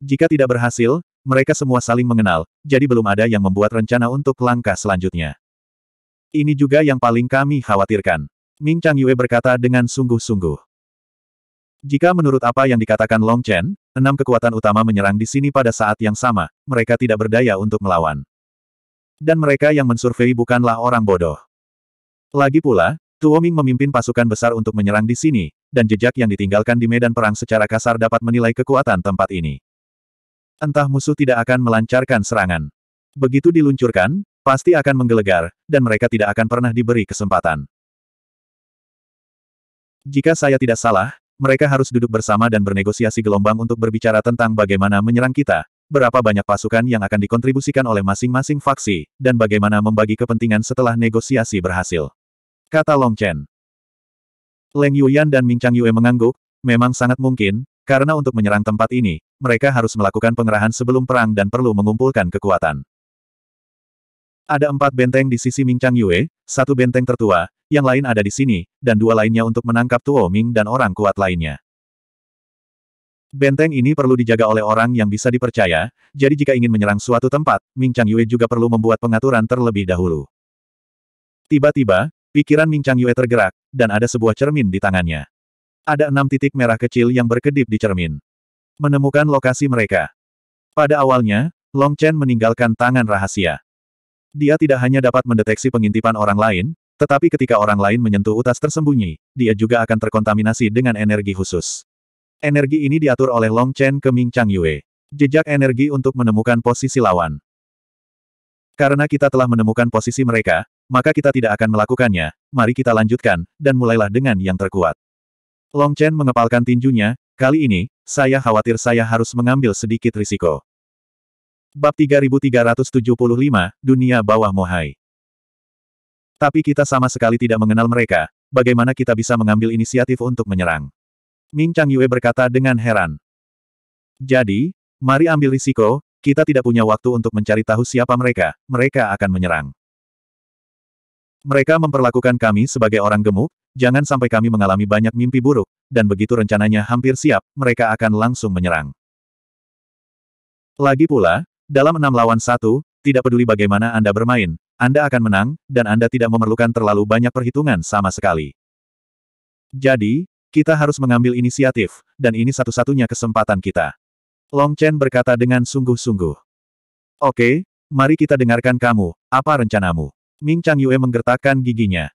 Jika tidak berhasil, mereka semua saling mengenal, jadi belum ada yang membuat rencana untuk langkah selanjutnya. Ini juga yang paling kami khawatirkan. Ming Chang Yue berkata dengan sungguh-sungguh. Jika menurut apa yang dikatakan Long Chen, enam kekuatan utama menyerang di sini pada saat yang sama, mereka tidak berdaya untuk melawan. Dan mereka yang mensurvei bukanlah orang bodoh. Lagi pula, Tuoming memimpin pasukan besar untuk menyerang di sini, dan jejak yang ditinggalkan di medan perang secara kasar dapat menilai kekuatan tempat ini. Entah musuh tidak akan melancarkan serangan. Begitu diluncurkan, pasti akan menggelegar, dan mereka tidak akan pernah diberi kesempatan. Jika saya tidak salah, mereka harus duduk bersama dan bernegosiasi gelombang untuk berbicara tentang bagaimana menyerang kita, berapa banyak pasukan yang akan dikontribusikan oleh masing-masing faksi, dan bagaimana membagi kepentingan setelah negosiasi berhasil. Kata Long Chen. Leng Yuyan dan Ming Chang Yue mengangguk, memang sangat mungkin, karena untuk menyerang tempat ini, mereka harus melakukan pengerahan sebelum perang dan perlu mengumpulkan kekuatan. Ada empat benteng di sisi Ming Chang Yue, satu benteng tertua, yang lain ada di sini, dan dua lainnya untuk menangkap Tuo Ming dan orang kuat lainnya. Benteng ini perlu dijaga oleh orang yang bisa dipercaya, jadi jika ingin menyerang suatu tempat, Ming Chang Yue juga perlu membuat pengaturan terlebih dahulu. Tiba-tiba, Pikiran Ming Chang Yue tergerak, dan ada sebuah cermin di tangannya. Ada enam titik merah kecil yang berkedip di cermin. Menemukan lokasi mereka. Pada awalnya, Long Chen meninggalkan tangan rahasia. Dia tidak hanya dapat mendeteksi pengintipan orang lain, tetapi ketika orang lain menyentuh utas tersembunyi, dia juga akan terkontaminasi dengan energi khusus. Energi ini diatur oleh Long Chen ke Ming Chang Yue. Jejak energi untuk menemukan posisi lawan. Karena kita telah menemukan posisi mereka, maka kita tidak akan melakukannya, mari kita lanjutkan, dan mulailah dengan yang terkuat. Long Chen mengepalkan tinjunya, kali ini, saya khawatir saya harus mengambil sedikit risiko. Bab 3375, Dunia Bawah Mohai Tapi kita sama sekali tidak mengenal mereka, bagaimana kita bisa mengambil inisiatif untuk menyerang? Ming Chang Yue berkata dengan heran. Jadi, mari ambil risiko, kita tidak punya waktu untuk mencari tahu siapa mereka, mereka akan menyerang. Mereka memperlakukan kami sebagai orang gemuk, jangan sampai kami mengalami banyak mimpi buruk, dan begitu rencananya hampir siap, mereka akan langsung menyerang. Lagi pula, dalam enam lawan satu, tidak peduli bagaimana Anda bermain, Anda akan menang, dan Anda tidak memerlukan terlalu banyak perhitungan sama sekali. Jadi, kita harus mengambil inisiatif, dan ini satu-satunya kesempatan kita. Long Chen berkata dengan sungguh-sungguh. Oke, mari kita dengarkan kamu, apa rencanamu? Ming Chang Yue menggertakkan giginya.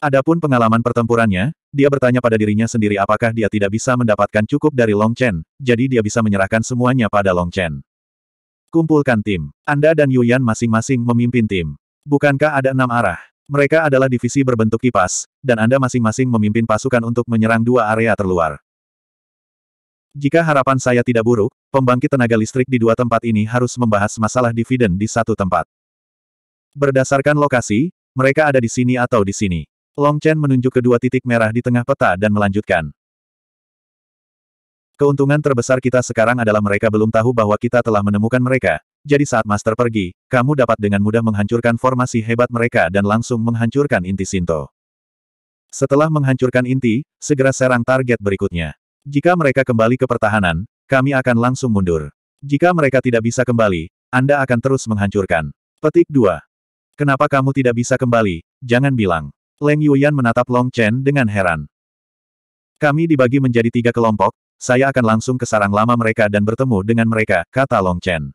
Adapun pengalaman pertempurannya, dia bertanya pada dirinya sendiri apakah dia tidak bisa mendapatkan cukup dari Long Chen, jadi dia bisa menyerahkan semuanya pada Long Chen. Kumpulkan tim. Anda dan Yuyan masing-masing memimpin tim. Bukankah ada enam arah? Mereka adalah divisi berbentuk kipas, dan Anda masing-masing memimpin pasukan untuk menyerang dua area terluar. Jika harapan saya tidak buruk, pembangkit tenaga listrik di dua tempat ini harus membahas masalah dividen di satu tempat. Berdasarkan lokasi, mereka ada di sini atau di sini. Long Chen menunjuk kedua titik merah di tengah peta dan melanjutkan. Keuntungan terbesar kita sekarang adalah mereka belum tahu bahwa kita telah menemukan mereka, jadi saat Master pergi, kamu dapat dengan mudah menghancurkan formasi hebat mereka dan langsung menghancurkan inti Sinto. Setelah menghancurkan inti, segera serang target berikutnya. Jika mereka kembali ke pertahanan, kami akan langsung mundur. Jika mereka tidak bisa kembali, Anda akan terus menghancurkan. Petik 2. Kenapa kamu tidak bisa kembali? Jangan bilang. Leng Yuyan menatap Long Chen dengan heran. Kami dibagi menjadi tiga kelompok, saya akan langsung ke sarang lama mereka dan bertemu dengan mereka, kata Long Chen.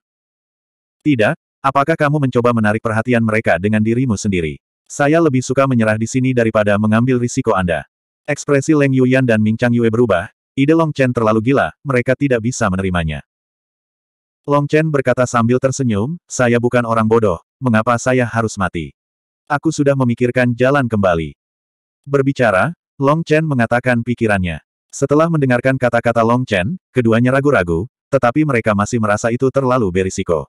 Tidak, apakah kamu mencoba menarik perhatian mereka dengan dirimu sendiri? Saya lebih suka menyerah di sini daripada mengambil risiko Anda. Ekspresi Leng Yuyan dan Ming Chang Yue berubah, ide Long Chen terlalu gila, mereka tidak bisa menerimanya. Long Chen berkata sambil tersenyum, saya bukan orang bodoh, mengapa saya harus mati? Aku sudah memikirkan jalan kembali. Berbicara, Long Chen mengatakan pikirannya. Setelah mendengarkan kata-kata Long Chen, keduanya ragu-ragu, tetapi mereka masih merasa itu terlalu berisiko.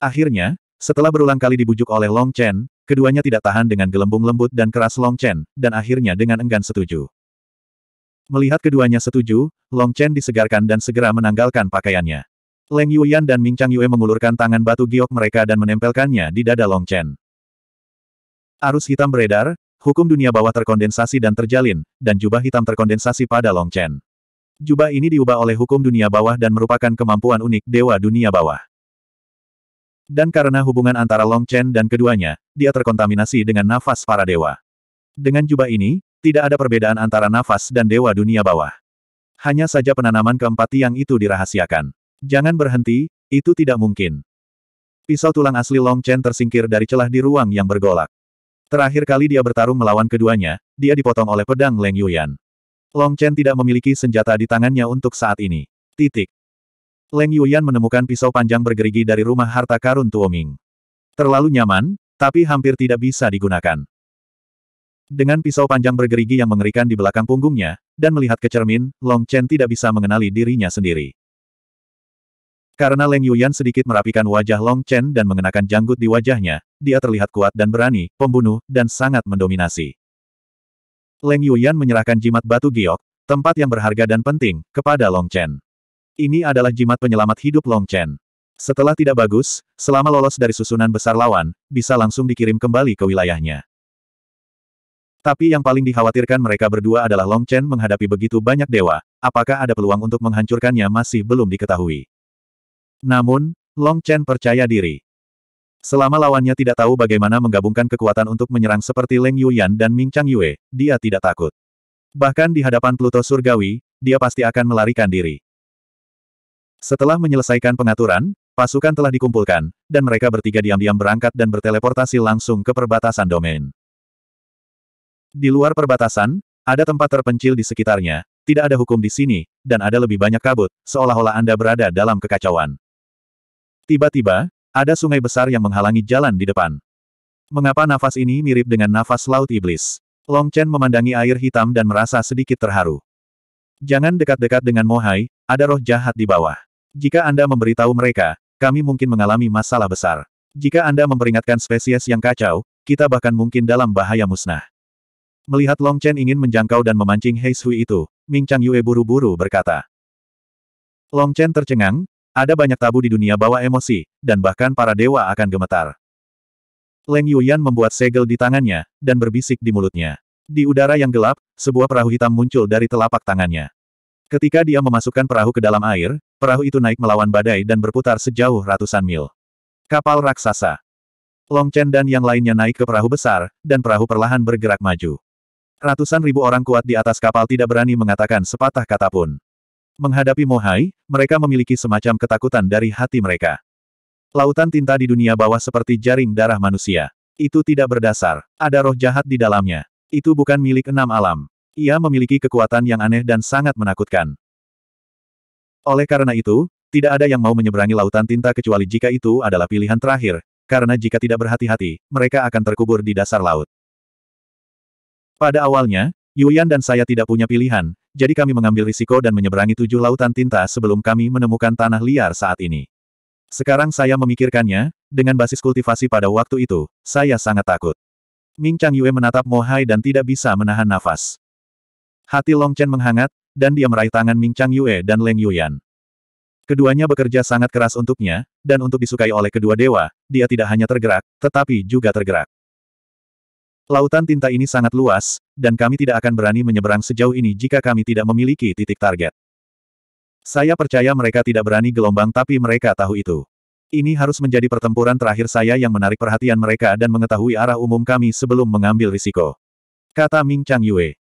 Akhirnya, setelah berulang kali dibujuk oleh Long Chen, keduanya tidak tahan dengan gelembung lembut dan keras Long Chen, dan akhirnya dengan enggan setuju. Melihat keduanya setuju, Long Chen disegarkan dan segera menanggalkan pakaiannya. Leng Yuyan dan Ming Chang Yue mengulurkan tangan batu giok mereka dan menempelkannya di dada Long Chen. Arus hitam beredar, hukum dunia bawah terkondensasi dan terjalin, dan jubah hitam terkondensasi pada Long Chen. Jubah ini diubah oleh hukum dunia bawah dan merupakan kemampuan unik Dewa Dunia Bawah. Dan karena hubungan antara Long Chen dan keduanya, dia terkontaminasi dengan nafas para dewa. Dengan jubah ini, tidak ada perbedaan antara nafas dan Dewa Dunia Bawah. Hanya saja penanaman keempat tiang itu dirahasiakan. Jangan berhenti, itu tidak mungkin. Pisau tulang asli Long Chen tersingkir dari celah di ruang yang bergolak. Terakhir kali dia bertarung melawan keduanya, dia dipotong oleh pedang Leng Yuyan. Long Chen tidak memiliki senjata di tangannya untuk saat ini. Titik. Leng Yuyan menemukan pisau panjang bergerigi dari rumah harta karun Tuoming. Terlalu nyaman, tapi hampir tidak bisa digunakan. Dengan pisau panjang bergerigi yang mengerikan di belakang punggungnya, dan melihat ke cermin, Long Chen tidak bisa mengenali dirinya sendiri. Karena Leng Yuyan sedikit merapikan wajah Long Chen dan mengenakan janggut di wajahnya, dia terlihat kuat dan berani, pembunuh, dan sangat mendominasi. Leng Yuyan menyerahkan jimat batu giok, tempat yang berharga dan penting, kepada Long Chen. Ini adalah jimat penyelamat hidup Long Chen. Setelah tidak bagus, selama lolos dari susunan besar lawan, bisa langsung dikirim kembali ke wilayahnya. Tapi yang paling dikhawatirkan mereka berdua adalah Long Chen menghadapi begitu banyak dewa, apakah ada peluang untuk menghancurkannya masih belum diketahui. Namun, Long Chen percaya diri. Selama lawannya tidak tahu bagaimana menggabungkan kekuatan untuk menyerang seperti Leng Yuyan dan Ming Chang Yue, dia tidak takut. Bahkan di hadapan Pluto Surgawi, dia pasti akan melarikan diri. Setelah menyelesaikan pengaturan, pasukan telah dikumpulkan, dan mereka bertiga diam-diam berangkat dan berteleportasi langsung ke perbatasan domain. Di luar perbatasan, ada tempat terpencil di sekitarnya, tidak ada hukum di sini, dan ada lebih banyak kabut, seolah-olah Anda berada dalam kekacauan. Tiba-tiba, ada sungai besar yang menghalangi jalan di depan. Mengapa nafas ini mirip dengan nafas laut iblis? Long Chen memandangi air hitam dan merasa sedikit terharu. Jangan dekat-dekat dengan Mohai, ada roh jahat di bawah. Jika Anda memberitahu mereka, kami mungkin mengalami masalah besar. Jika Anda memperingatkan spesies yang kacau, kita bahkan mungkin dalam bahaya musnah. Melihat Long Chen ingin menjangkau dan memancing Hei Sui itu, Ming Chang Yue buru-buru berkata. Long Chen tercengang, ada banyak tabu di dunia bawah emosi, dan bahkan para dewa akan gemetar. Leng Yuyan membuat segel di tangannya, dan berbisik di mulutnya. Di udara yang gelap, sebuah perahu hitam muncul dari telapak tangannya. Ketika dia memasukkan perahu ke dalam air, perahu itu naik melawan badai dan berputar sejauh ratusan mil. Kapal raksasa. Long Chen dan yang lainnya naik ke perahu besar, dan perahu perlahan bergerak maju. Ratusan ribu orang kuat di atas kapal tidak berani mengatakan sepatah kata pun. Menghadapi Mohai, mereka memiliki semacam ketakutan dari hati mereka. Lautan tinta di dunia bawah seperti jaring darah manusia. Itu tidak berdasar. Ada roh jahat di dalamnya. Itu bukan milik enam alam. Ia memiliki kekuatan yang aneh dan sangat menakutkan. Oleh karena itu, tidak ada yang mau menyeberangi lautan tinta kecuali jika itu adalah pilihan terakhir, karena jika tidak berhati-hati, mereka akan terkubur di dasar laut. Pada awalnya, Yuyan dan saya tidak punya pilihan, jadi kami mengambil risiko dan menyeberangi tujuh lautan tinta sebelum kami menemukan tanah liar saat ini. Sekarang saya memikirkannya, dengan basis kultivasi pada waktu itu, saya sangat takut. Ming Chang Yue menatap Mohai dan tidak bisa menahan nafas. Hati Long Chen menghangat, dan dia meraih tangan Ming Chang Yue dan Leng Yuyan. Keduanya bekerja sangat keras untuknya, dan untuk disukai oleh kedua dewa, dia tidak hanya tergerak, tetapi juga tergerak. Lautan tinta ini sangat luas, dan kami tidak akan berani menyeberang sejauh ini jika kami tidak memiliki titik target. Saya percaya mereka tidak berani gelombang tapi mereka tahu itu. Ini harus menjadi pertempuran terakhir saya yang menarik perhatian mereka dan mengetahui arah umum kami sebelum mengambil risiko. Kata Ming Chang Yue.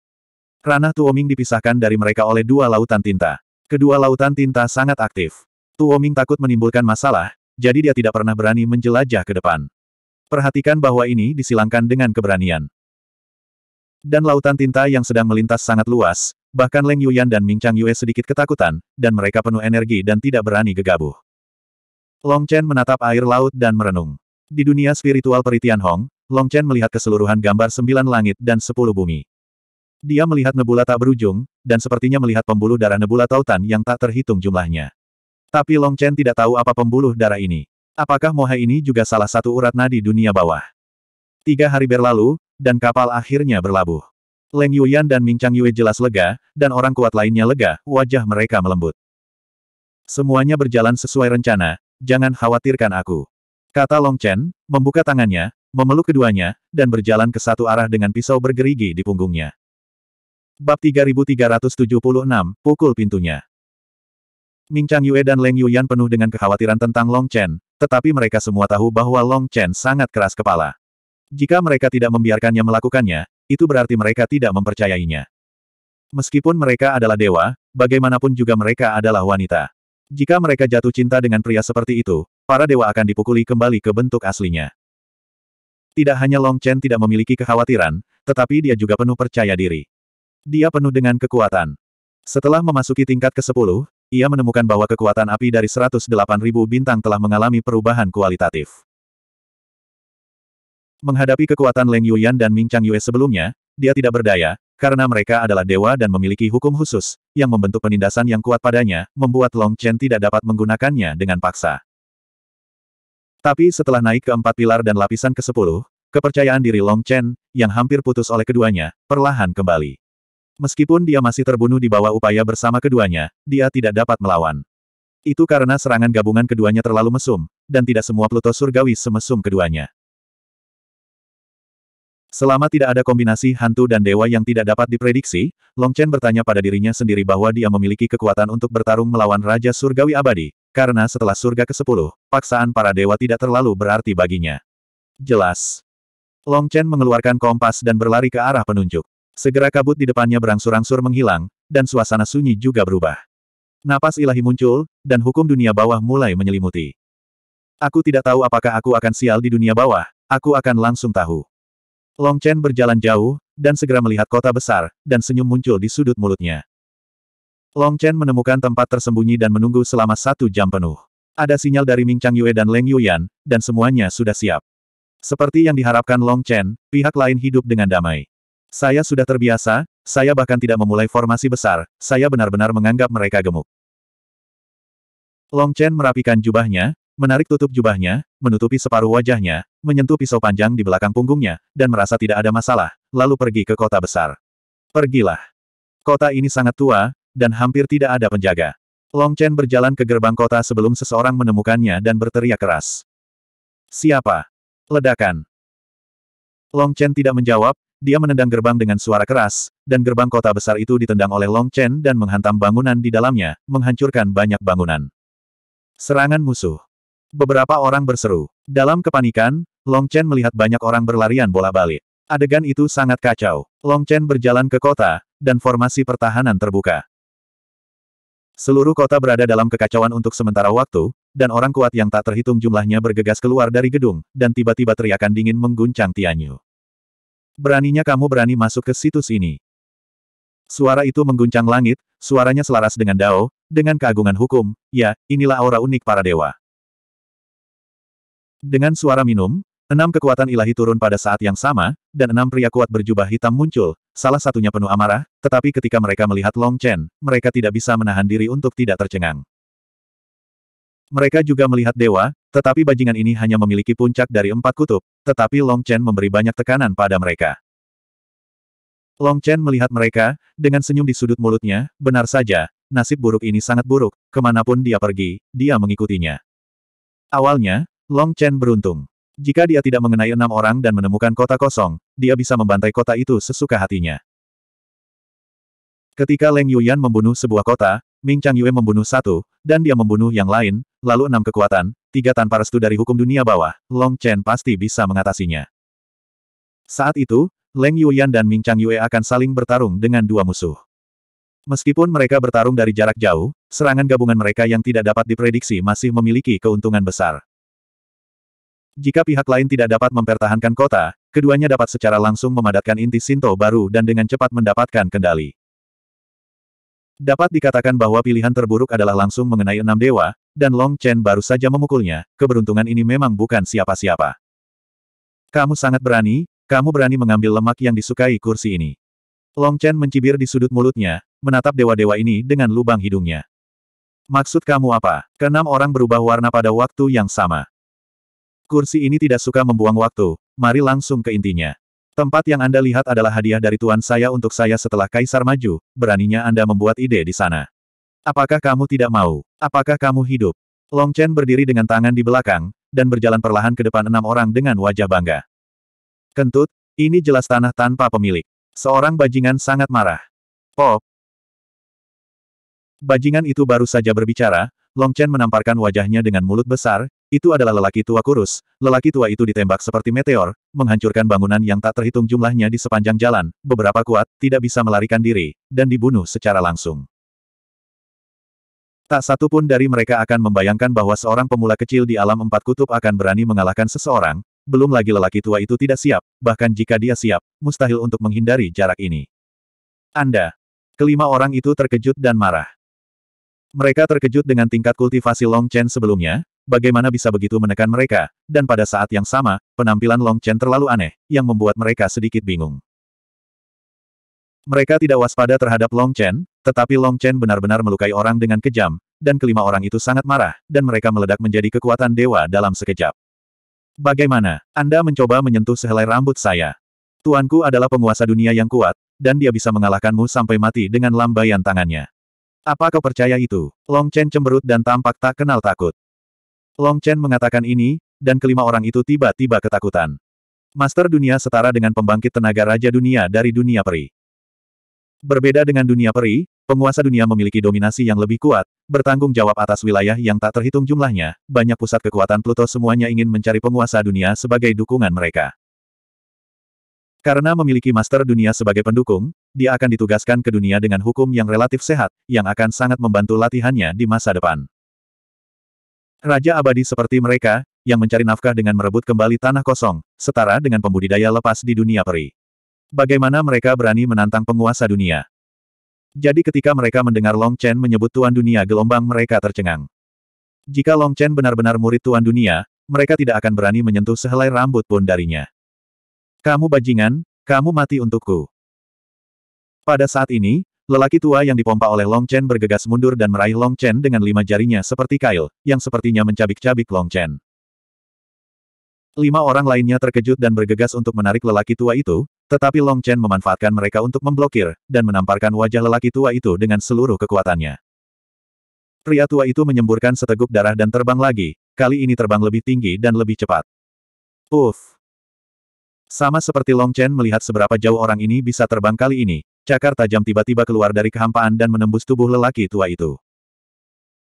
Ranah Tuoming dipisahkan dari mereka oleh dua lautan tinta. Kedua lautan tinta sangat aktif. Tuoming takut menimbulkan masalah, jadi dia tidak pernah berani menjelajah ke depan. Perhatikan bahwa ini disilangkan dengan keberanian. Dan lautan tinta yang sedang melintas sangat luas, bahkan Leng Yuyan dan Ming Chang Yue sedikit ketakutan, dan mereka penuh energi dan tidak berani gegabah. Long Chen menatap air laut dan merenung. Di dunia spiritual Peritian Hong, Long Chen melihat keseluruhan gambar sembilan langit dan sepuluh bumi. Dia melihat nebula tak berujung, dan sepertinya melihat pembuluh darah nebula tautan yang tak terhitung jumlahnya. Tapi Long Chen tidak tahu apa pembuluh darah ini. Apakah Moha ini juga salah satu urat nadi dunia bawah? Tiga hari berlalu, dan kapal akhirnya berlabuh. Leng Yuyan dan Ming Chang Yue jelas lega, dan orang kuat lainnya lega, wajah mereka melembut. Semuanya berjalan sesuai rencana, jangan khawatirkan aku. Kata Long Chen, membuka tangannya, memeluk keduanya, dan berjalan ke satu arah dengan pisau bergerigi di punggungnya. Bab 3376, pukul pintunya. Ming Chang Yue dan Leng Yuyan penuh dengan kekhawatiran tentang Long Chen, tetapi mereka semua tahu bahwa Long Chen sangat keras kepala. Jika mereka tidak membiarkannya melakukannya, itu berarti mereka tidak mempercayainya. Meskipun mereka adalah dewa, bagaimanapun juga mereka adalah wanita. Jika mereka jatuh cinta dengan pria seperti itu, para dewa akan dipukuli kembali ke bentuk aslinya. Tidak hanya Long Chen tidak memiliki kekhawatiran, tetapi dia juga penuh percaya diri. Dia penuh dengan kekuatan. Setelah memasuki tingkat ke-10, ia menemukan bahwa kekuatan api dari 108.000 bintang telah mengalami perubahan kualitatif. Menghadapi kekuatan Leng Yuyan dan Ming Chang Yue sebelumnya, dia tidak berdaya, karena mereka adalah dewa dan memiliki hukum khusus, yang membentuk penindasan yang kuat padanya, membuat Long Chen tidak dapat menggunakannya dengan paksa. Tapi setelah naik ke empat pilar dan lapisan ke sepuluh, kepercayaan diri Long Chen, yang hampir putus oleh keduanya, perlahan kembali. Meskipun dia masih terbunuh di bawah upaya bersama keduanya, dia tidak dapat melawan. Itu karena serangan gabungan keduanya terlalu mesum, dan tidak semua Pluto Surgawi semesum keduanya. Selama tidak ada kombinasi hantu dan dewa yang tidak dapat diprediksi, Long Chen bertanya pada dirinya sendiri bahwa dia memiliki kekuatan untuk bertarung melawan Raja Surgawi Abadi, karena setelah surga ke-10, paksaan para dewa tidak terlalu berarti baginya. Jelas. Long Chen mengeluarkan kompas dan berlari ke arah penunjuk. Segera kabut di depannya berangsur-angsur menghilang, dan suasana sunyi juga berubah. Napas ilahi muncul, dan hukum dunia bawah mulai menyelimuti. Aku tidak tahu apakah aku akan sial di dunia bawah, aku akan langsung tahu. Long Chen berjalan jauh, dan segera melihat kota besar, dan senyum muncul di sudut mulutnya. Long Chen menemukan tempat tersembunyi dan menunggu selama satu jam penuh. Ada sinyal dari Ming Chang Yue dan Leng Yuyan, dan semuanya sudah siap. Seperti yang diharapkan Long Chen, pihak lain hidup dengan damai. Saya sudah terbiasa, saya bahkan tidak memulai formasi besar, saya benar-benar menganggap mereka gemuk. Long Chen merapikan jubahnya, menarik tutup jubahnya, menutupi separuh wajahnya, menyentuh pisau panjang di belakang punggungnya, dan merasa tidak ada masalah, lalu pergi ke kota besar. Pergilah. Kota ini sangat tua, dan hampir tidak ada penjaga. Long Chen berjalan ke gerbang kota sebelum seseorang menemukannya dan berteriak keras. Siapa? Ledakan. Long Chen tidak menjawab, dia menendang gerbang dengan suara keras, dan gerbang kota besar itu ditendang oleh Long Chen dan menghantam bangunan di dalamnya, menghancurkan banyak bangunan. Serangan musuh. Beberapa orang berseru. Dalam kepanikan, Long Chen melihat banyak orang berlarian bola balik. Adegan itu sangat kacau. Long Chen berjalan ke kota, dan formasi pertahanan terbuka. Seluruh kota berada dalam kekacauan untuk sementara waktu, dan orang kuat yang tak terhitung jumlahnya bergegas keluar dari gedung, dan tiba-tiba teriakan dingin mengguncang Tianyu. Beraninya kamu berani masuk ke situs ini. Suara itu mengguncang langit, suaranya selaras dengan Dao, dengan keagungan hukum, ya, inilah aura unik para dewa. Dengan suara minum, enam kekuatan ilahi turun pada saat yang sama, dan enam pria kuat berjubah hitam muncul, salah satunya penuh amarah, tetapi ketika mereka melihat Long Chen, mereka tidak bisa menahan diri untuk tidak tercengang. Mereka juga melihat dewa, tetapi bajingan ini hanya memiliki puncak dari empat kutub, tetapi Long Chen memberi banyak tekanan pada mereka. Long Chen melihat mereka, dengan senyum di sudut mulutnya, benar saja, nasib buruk ini sangat buruk, kemanapun dia pergi, dia mengikutinya. Awalnya, Long Chen beruntung. Jika dia tidak mengenai enam orang dan menemukan kota kosong, dia bisa membantai kota itu sesuka hatinya. Ketika Leng Yuyan membunuh sebuah kota, Ming Chang Yue membunuh satu, dan dia membunuh yang lain, lalu enam kekuatan, tiga tanpa restu dari hukum dunia bawah, Long Chen pasti bisa mengatasinya. Saat itu, Leng Yuyan dan Ming Chang Yue akan saling bertarung dengan dua musuh. Meskipun mereka bertarung dari jarak jauh, serangan gabungan mereka yang tidak dapat diprediksi masih memiliki keuntungan besar. Jika pihak lain tidak dapat mempertahankan kota, keduanya dapat secara langsung memadatkan inti Sinto baru dan dengan cepat mendapatkan kendali. Dapat dikatakan bahwa pilihan terburuk adalah langsung mengenai enam dewa, dan Long Chen baru saja memukulnya, keberuntungan ini memang bukan siapa-siapa. Kamu sangat berani, kamu berani mengambil lemak yang disukai kursi ini. Long Chen mencibir di sudut mulutnya, menatap dewa-dewa ini dengan lubang hidungnya. Maksud kamu apa? Kenam orang berubah warna pada waktu yang sama. Kursi ini tidak suka membuang waktu, mari langsung ke intinya. Tempat yang Anda lihat adalah hadiah dari tuan saya untuk saya setelah Kaisar maju, beraninya Anda membuat ide di sana. Apakah kamu tidak mau? Apakah kamu hidup? Long Chen berdiri dengan tangan di belakang, dan berjalan perlahan ke depan enam orang dengan wajah bangga. Kentut, ini jelas tanah tanpa pemilik. Seorang bajingan sangat marah. Pop! Bajingan itu baru saja berbicara, Long Chen menamparkan wajahnya dengan mulut besar, itu adalah lelaki tua kurus, lelaki tua itu ditembak seperti meteor, menghancurkan bangunan yang tak terhitung jumlahnya di sepanjang jalan, beberapa kuat, tidak bisa melarikan diri, dan dibunuh secara langsung. Tak satu pun dari mereka akan membayangkan bahwa seorang pemula kecil di alam empat kutub akan berani mengalahkan seseorang, belum lagi lelaki tua itu tidak siap, bahkan jika dia siap, mustahil untuk menghindari jarak ini. Anda. Kelima orang itu terkejut dan marah. Mereka terkejut dengan tingkat kultivasi Long Chen sebelumnya, bagaimana bisa begitu menekan mereka, dan pada saat yang sama, penampilan Long Chen terlalu aneh, yang membuat mereka sedikit bingung. Mereka tidak waspada terhadap Long Chen, tetapi Long Chen benar-benar melukai orang dengan kejam, dan kelima orang itu sangat marah, dan mereka meledak menjadi kekuatan dewa dalam sekejap. Bagaimana, Anda mencoba menyentuh sehelai rambut saya? Tuanku adalah penguasa dunia yang kuat, dan dia bisa mengalahkanmu sampai mati dengan lambaian tangannya. Apa kau percaya itu? Long Chen cemberut dan tampak tak kenal takut. Long Chen mengatakan ini, dan kelima orang itu tiba-tiba ketakutan. Master dunia setara dengan pembangkit tenaga Raja Dunia dari dunia peri. Berbeda dengan dunia peri, penguasa dunia memiliki dominasi yang lebih kuat, bertanggung jawab atas wilayah yang tak terhitung jumlahnya, banyak pusat kekuatan Pluto semuanya ingin mencari penguasa dunia sebagai dukungan mereka. Karena memiliki master dunia sebagai pendukung, dia akan ditugaskan ke dunia dengan hukum yang relatif sehat, yang akan sangat membantu latihannya di masa depan. Raja abadi seperti mereka, yang mencari nafkah dengan merebut kembali tanah kosong, setara dengan pembudidaya lepas di dunia peri. Bagaimana mereka berani menantang penguasa dunia? Jadi ketika mereka mendengar Long Chen menyebut Tuan Dunia gelombang mereka tercengang. Jika Long Chen benar-benar murid Tuan Dunia, mereka tidak akan berani menyentuh sehelai rambut pun darinya. Kamu bajingan, kamu mati untukku. Pada saat ini, lelaki tua yang dipompa oleh Long Chen bergegas mundur dan meraih Long Chen dengan lima jarinya seperti kail, yang sepertinya mencabik-cabik Long Chen. Lima orang lainnya terkejut dan bergegas untuk menarik lelaki tua itu, tetapi Long Chen memanfaatkan mereka untuk memblokir, dan menamparkan wajah lelaki tua itu dengan seluruh kekuatannya. Pria tua itu menyemburkan seteguk darah dan terbang lagi, kali ini terbang lebih tinggi dan lebih cepat. Uff! Sama seperti Long Chen melihat seberapa jauh orang ini bisa terbang kali ini, cakar tajam tiba-tiba keluar dari kehampaan dan menembus tubuh lelaki tua itu.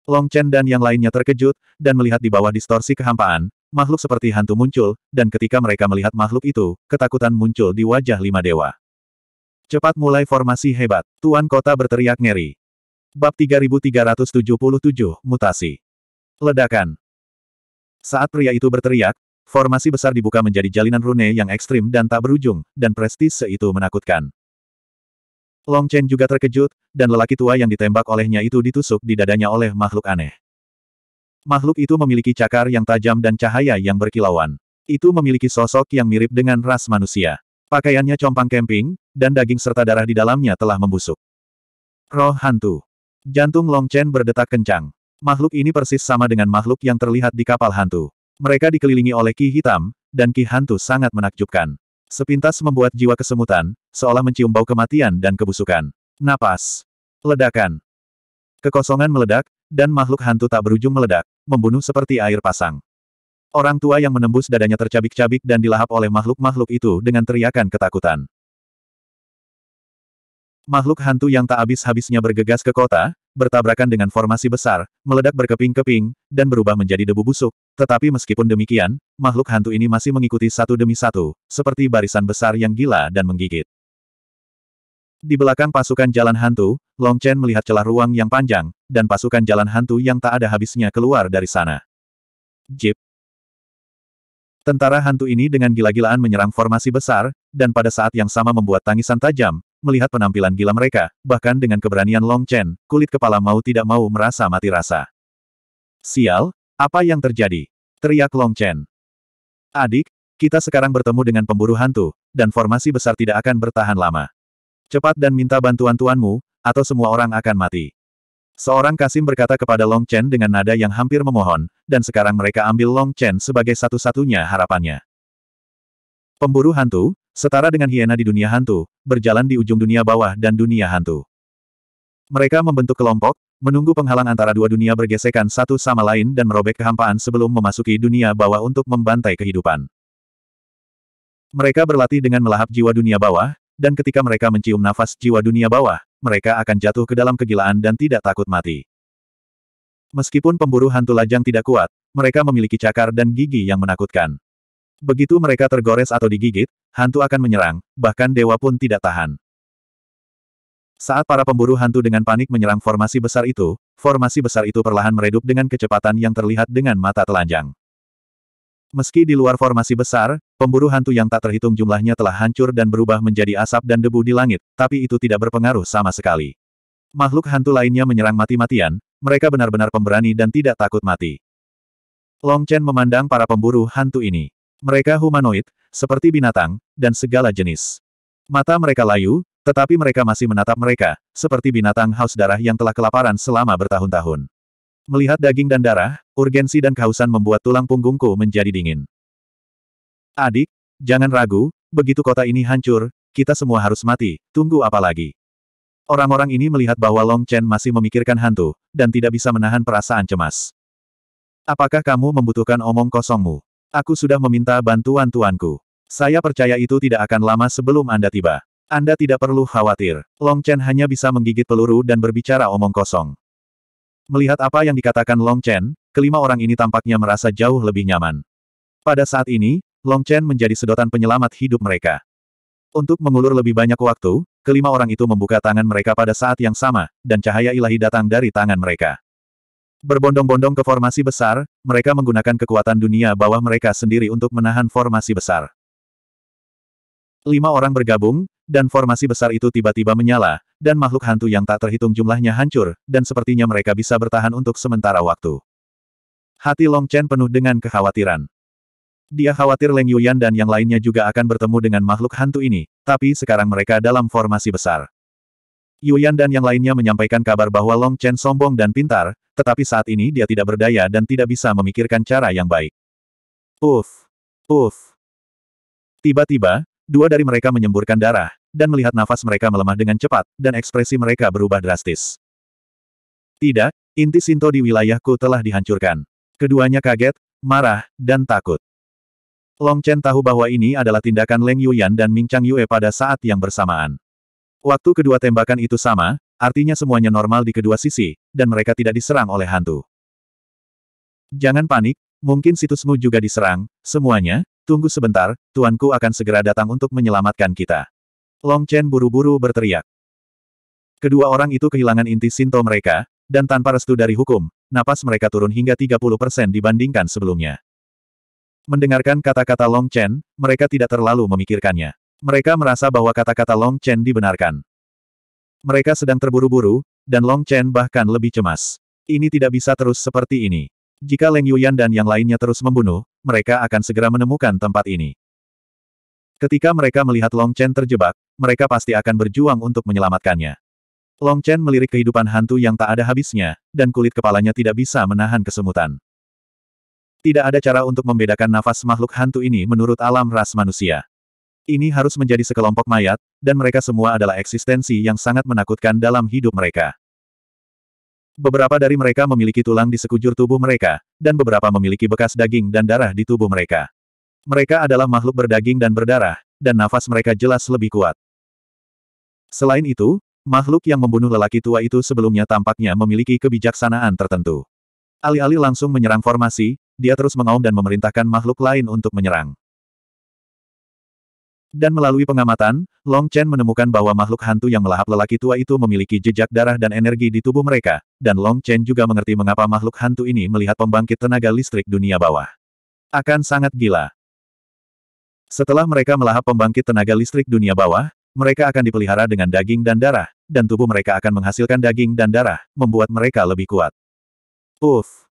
Long Chen dan yang lainnya terkejut, dan melihat di bawah distorsi kehampaan, makhluk seperti hantu muncul, dan ketika mereka melihat makhluk itu, ketakutan muncul di wajah lima dewa. Cepat mulai formasi hebat, Tuan Kota berteriak ngeri. Bab 3377, Mutasi. Ledakan. Saat pria itu berteriak, formasi besar dibuka menjadi jalinan rune yang ekstrim dan tak berujung, dan prestise itu menakutkan. Long Chen juga terkejut, dan lelaki tua yang ditembak olehnya itu ditusuk di dadanya oleh makhluk aneh. Makhluk itu memiliki cakar yang tajam dan cahaya yang berkilauan. Itu memiliki sosok yang mirip dengan ras manusia. Pakaiannya compang kemping, dan daging serta darah di dalamnya telah membusuk. Roh hantu. Jantung Long Chen berdetak kencang. Makhluk ini persis sama dengan makhluk yang terlihat di kapal hantu. Mereka dikelilingi oleh ki hitam, dan ki hantu sangat menakjubkan. Sepintas membuat jiwa kesemutan, seolah mencium bau kematian dan kebusukan. Napas. Ledakan. Kekosongan meledak, dan makhluk hantu tak berujung meledak membunuh seperti air pasang. Orang tua yang menembus dadanya tercabik-cabik dan dilahap oleh makhluk-makhluk itu dengan teriakan ketakutan. Makhluk hantu yang tak habis-habisnya bergegas ke kota, bertabrakan dengan formasi besar, meledak berkeping-keping, dan berubah menjadi debu busuk. Tetapi meskipun demikian, makhluk hantu ini masih mengikuti satu demi satu, seperti barisan besar yang gila dan menggigit. Di belakang pasukan jalan hantu, Long Chen melihat celah ruang yang panjang, dan pasukan jalan hantu yang tak ada habisnya keluar dari sana. Jip, Tentara hantu ini dengan gila-gilaan menyerang formasi besar, dan pada saat yang sama membuat tangisan tajam, melihat penampilan gila mereka, bahkan dengan keberanian Long Chen, kulit kepala mau tidak mau merasa mati rasa. Sial, apa yang terjadi? Teriak Long Chen. Adik, kita sekarang bertemu dengan pemburu hantu, dan formasi besar tidak akan bertahan lama. Cepat dan minta bantuan tuanmu, atau semua orang akan mati. Seorang Kasim berkata kepada Long Chen dengan nada yang hampir memohon, dan sekarang mereka ambil Long Chen sebagai satu-satunya harapannya. Pemburu hantu, setara dengan hiena di dunia hantu, berjalan di ujung dunia bawah dan dunia hantu. Mereka membentuk kelompok, menunggu penghalang antara dua dunia bergesekan satu sama lain dan merobek kehampaan sebelum memasuki dunia bawah untuk membantai kehidupan. Mereka berlatih dengan melahap jiwa dunia bawah, dan ketika mereka mencium nafas jiwa dunia bawah, mereka akan jatuh ke dalam kegilaan dan tidak takut mati. Meskipun pemburu hantu lajang tidak kuat, mereka memiliki cakar dan gigi yang menakutkan. Begitu mereka tergores atau digigit, hantu akan menyerang, bahkan dewa pun tidak tahan. Saat para pemburu hantu dengan panik menyerang formasi besar itu, formasi besar itu perlahan meredup dengan kecepatan yang terlihat dengan mata telanjang. Meski di luar formasi besar, Pemburu hantu yang tak terhitung jumlahnya telah hancur dan berubah menjadi asap dan debu di langit, tapi itu tidak berpengaruh sama sekali. Makhluk hantu lainnya menyerang mati-matian, mereka benar-benar pemberani dan tidak takut mati. Long Chen memandang para pemburu hantu ini. Mereka humanoid, seperti binatang, dan segala jenis. Mata mereka layu, tetapi mereka masih menatap mereka, seperti binatang haus darah yang telah kelaparan selama bertahun-tahun. Melihat daging dan darah, urgensi dan kehausan membuat tulang punggungku menjadi dingin. Adik, jangan ragu, begitu kota ini hancur, kita semua harus mati, tunggu apa lagi? Orang-orang ini melihat bahwa Long Chen masih memikirkan hantu, dan tidak bisa menahan perasaan cemas. Apakah kamu membutuhkan omong kosongmu? Aku sudah meminta bantuan tuanku. Saya percaya itu tidak akan lama sebelum Anda tiba. Anda tidak perlu khawatir. Long Chen hanya bisa menggigit peluru dan berbicara omong kosong. Melihat apa yang dikatakan Long Chen, kelima orang ini tampaknya merasa jauh lebih nyaman. Pada saat ini, Long Chen menjadi sedotan penyelamat hidup mereka. Untuk mengulur lebih banyak waktu, kelima orang itu membuka tangan mereka pada saat yang sama, dan cahaya ilahi datang dari tangan mereka. Berbondong-bondong ke formasi besar, mereka menggunakan kekuatan dunia bawah mereka sendiri untuk menahan formasi besar. Lima orang bergabung, dan formasi besar itu tiba-tiba menyala, dan makhluk hantu yang tak terhitung jumlahnya hancur, dan sepertinya mereka bisa bertahan untuk sementara waktu. Hati Long Chen penuh dengan kekhawatiran. Dia khawatir Leng Yuyan dan yang lainnya juga akan bertemu dengan makhluk hantu ini, tapi sekarang mereka dalam formasi besar. Yuyan dan yang lainnya menyampaikan kabar bahwa Long Chen sombong dan pintar, tetapi saat ini dia tidak berdaya dan tidak bisa memikirkan cara yang baik. Uff! Uff! Tiba-tiba, dua dari mereka menyemburkan darah, dan melihat nafas mereka melemah dengan cepat, dan ekspresi mereka berubah drastis. Tidak, inti Sinto di wilayahku telah dihancurkan. Keduanya kaget, marah, dan takut. Long Chen tahu bahwa ini adalah tindakan Leng Yuyan dan Ming Chang Yue pada saat yang bersamaan. Waktu kedua tembakan itu sama, artinya semuanya normal di kedua sisi, dan mereka tidak diserang oleh hantu. Jangan panik, mungkin situsmu juga diserang, semuanya, tunggu sebentar, tuanku akan segera datang untuk menyelamatkan kita. Long Chen buru-buru berteriak. Kedua orang itu kehilangan inti Sinto mereka, dan tanpa restu dari hukum, napas mereka turun hingga 30% dibandingkan sebelumnya. Mendengarkan kata-kata Long Chen, mereka tidak terlalu memikirkannya. Mereka merasa bahwa kata-kata Long Chen dibenarkan. Mereka sedang terburu-buru, dan Long Chen bahkan lebih cemas. Ini tidak bisa terus seperti ini. Jika Leng Yuyan dan yang lainnya terus membunuh, mereka akan segera menemukan tempat ini. Ketika mereka melihat Long Chen terjebak, mereka pasti akan berjuang untuk menyelamatkannya. Long Chen melirik kehidupan hantu yang tak ada habisnya, dan kulit kepalanya tidak bisa menahan kesemutan. Tidak ada cara untuk membedakan nafas makhluk hantu ini menurut alam ras manusia. Ini harus menjadi sekelompok mayat, dan mereka semua adalah eksistensi yang sangat menakutkan dalam hidup mereka. Beberapa dari mereka memiliki tulang di sekujur tubuh mereka, dan beberapa memiliki bekas daging dan darah di tubuh mereka. Mereka adalah makhluk berdaging dan berdarah, dan nafas mereka jelas lebih kuat. Selain itu, makhluk yang membunuh lelaki tua itu sebelumnya tampaknya memiliki kebijaksanaan tertentu. Alih-alih langsung menyerang formasi, dia terus mengaum dan memerintahkan makhluk lain untuk menyerang. Dan melalui pengamatan, Long Chen menemukan bahwa makhluk hantu yang melahap lelaki tua itu memiliki jejak darah dan energi di tubuh mereka, dan Long Chen juga mengerti mengapa makhluk hantu ini melihat pembangkit tenaga listrik dunia bawah. Akan sangat gila. Setelah mereka melahap pembangkit tenaga listrik dunia bawah, mereka akan dipelihara dengan daging dan darah, dan tubuh mereka akan menghasilkan daging dan darah, membuat mereka lebih kuat. Uff.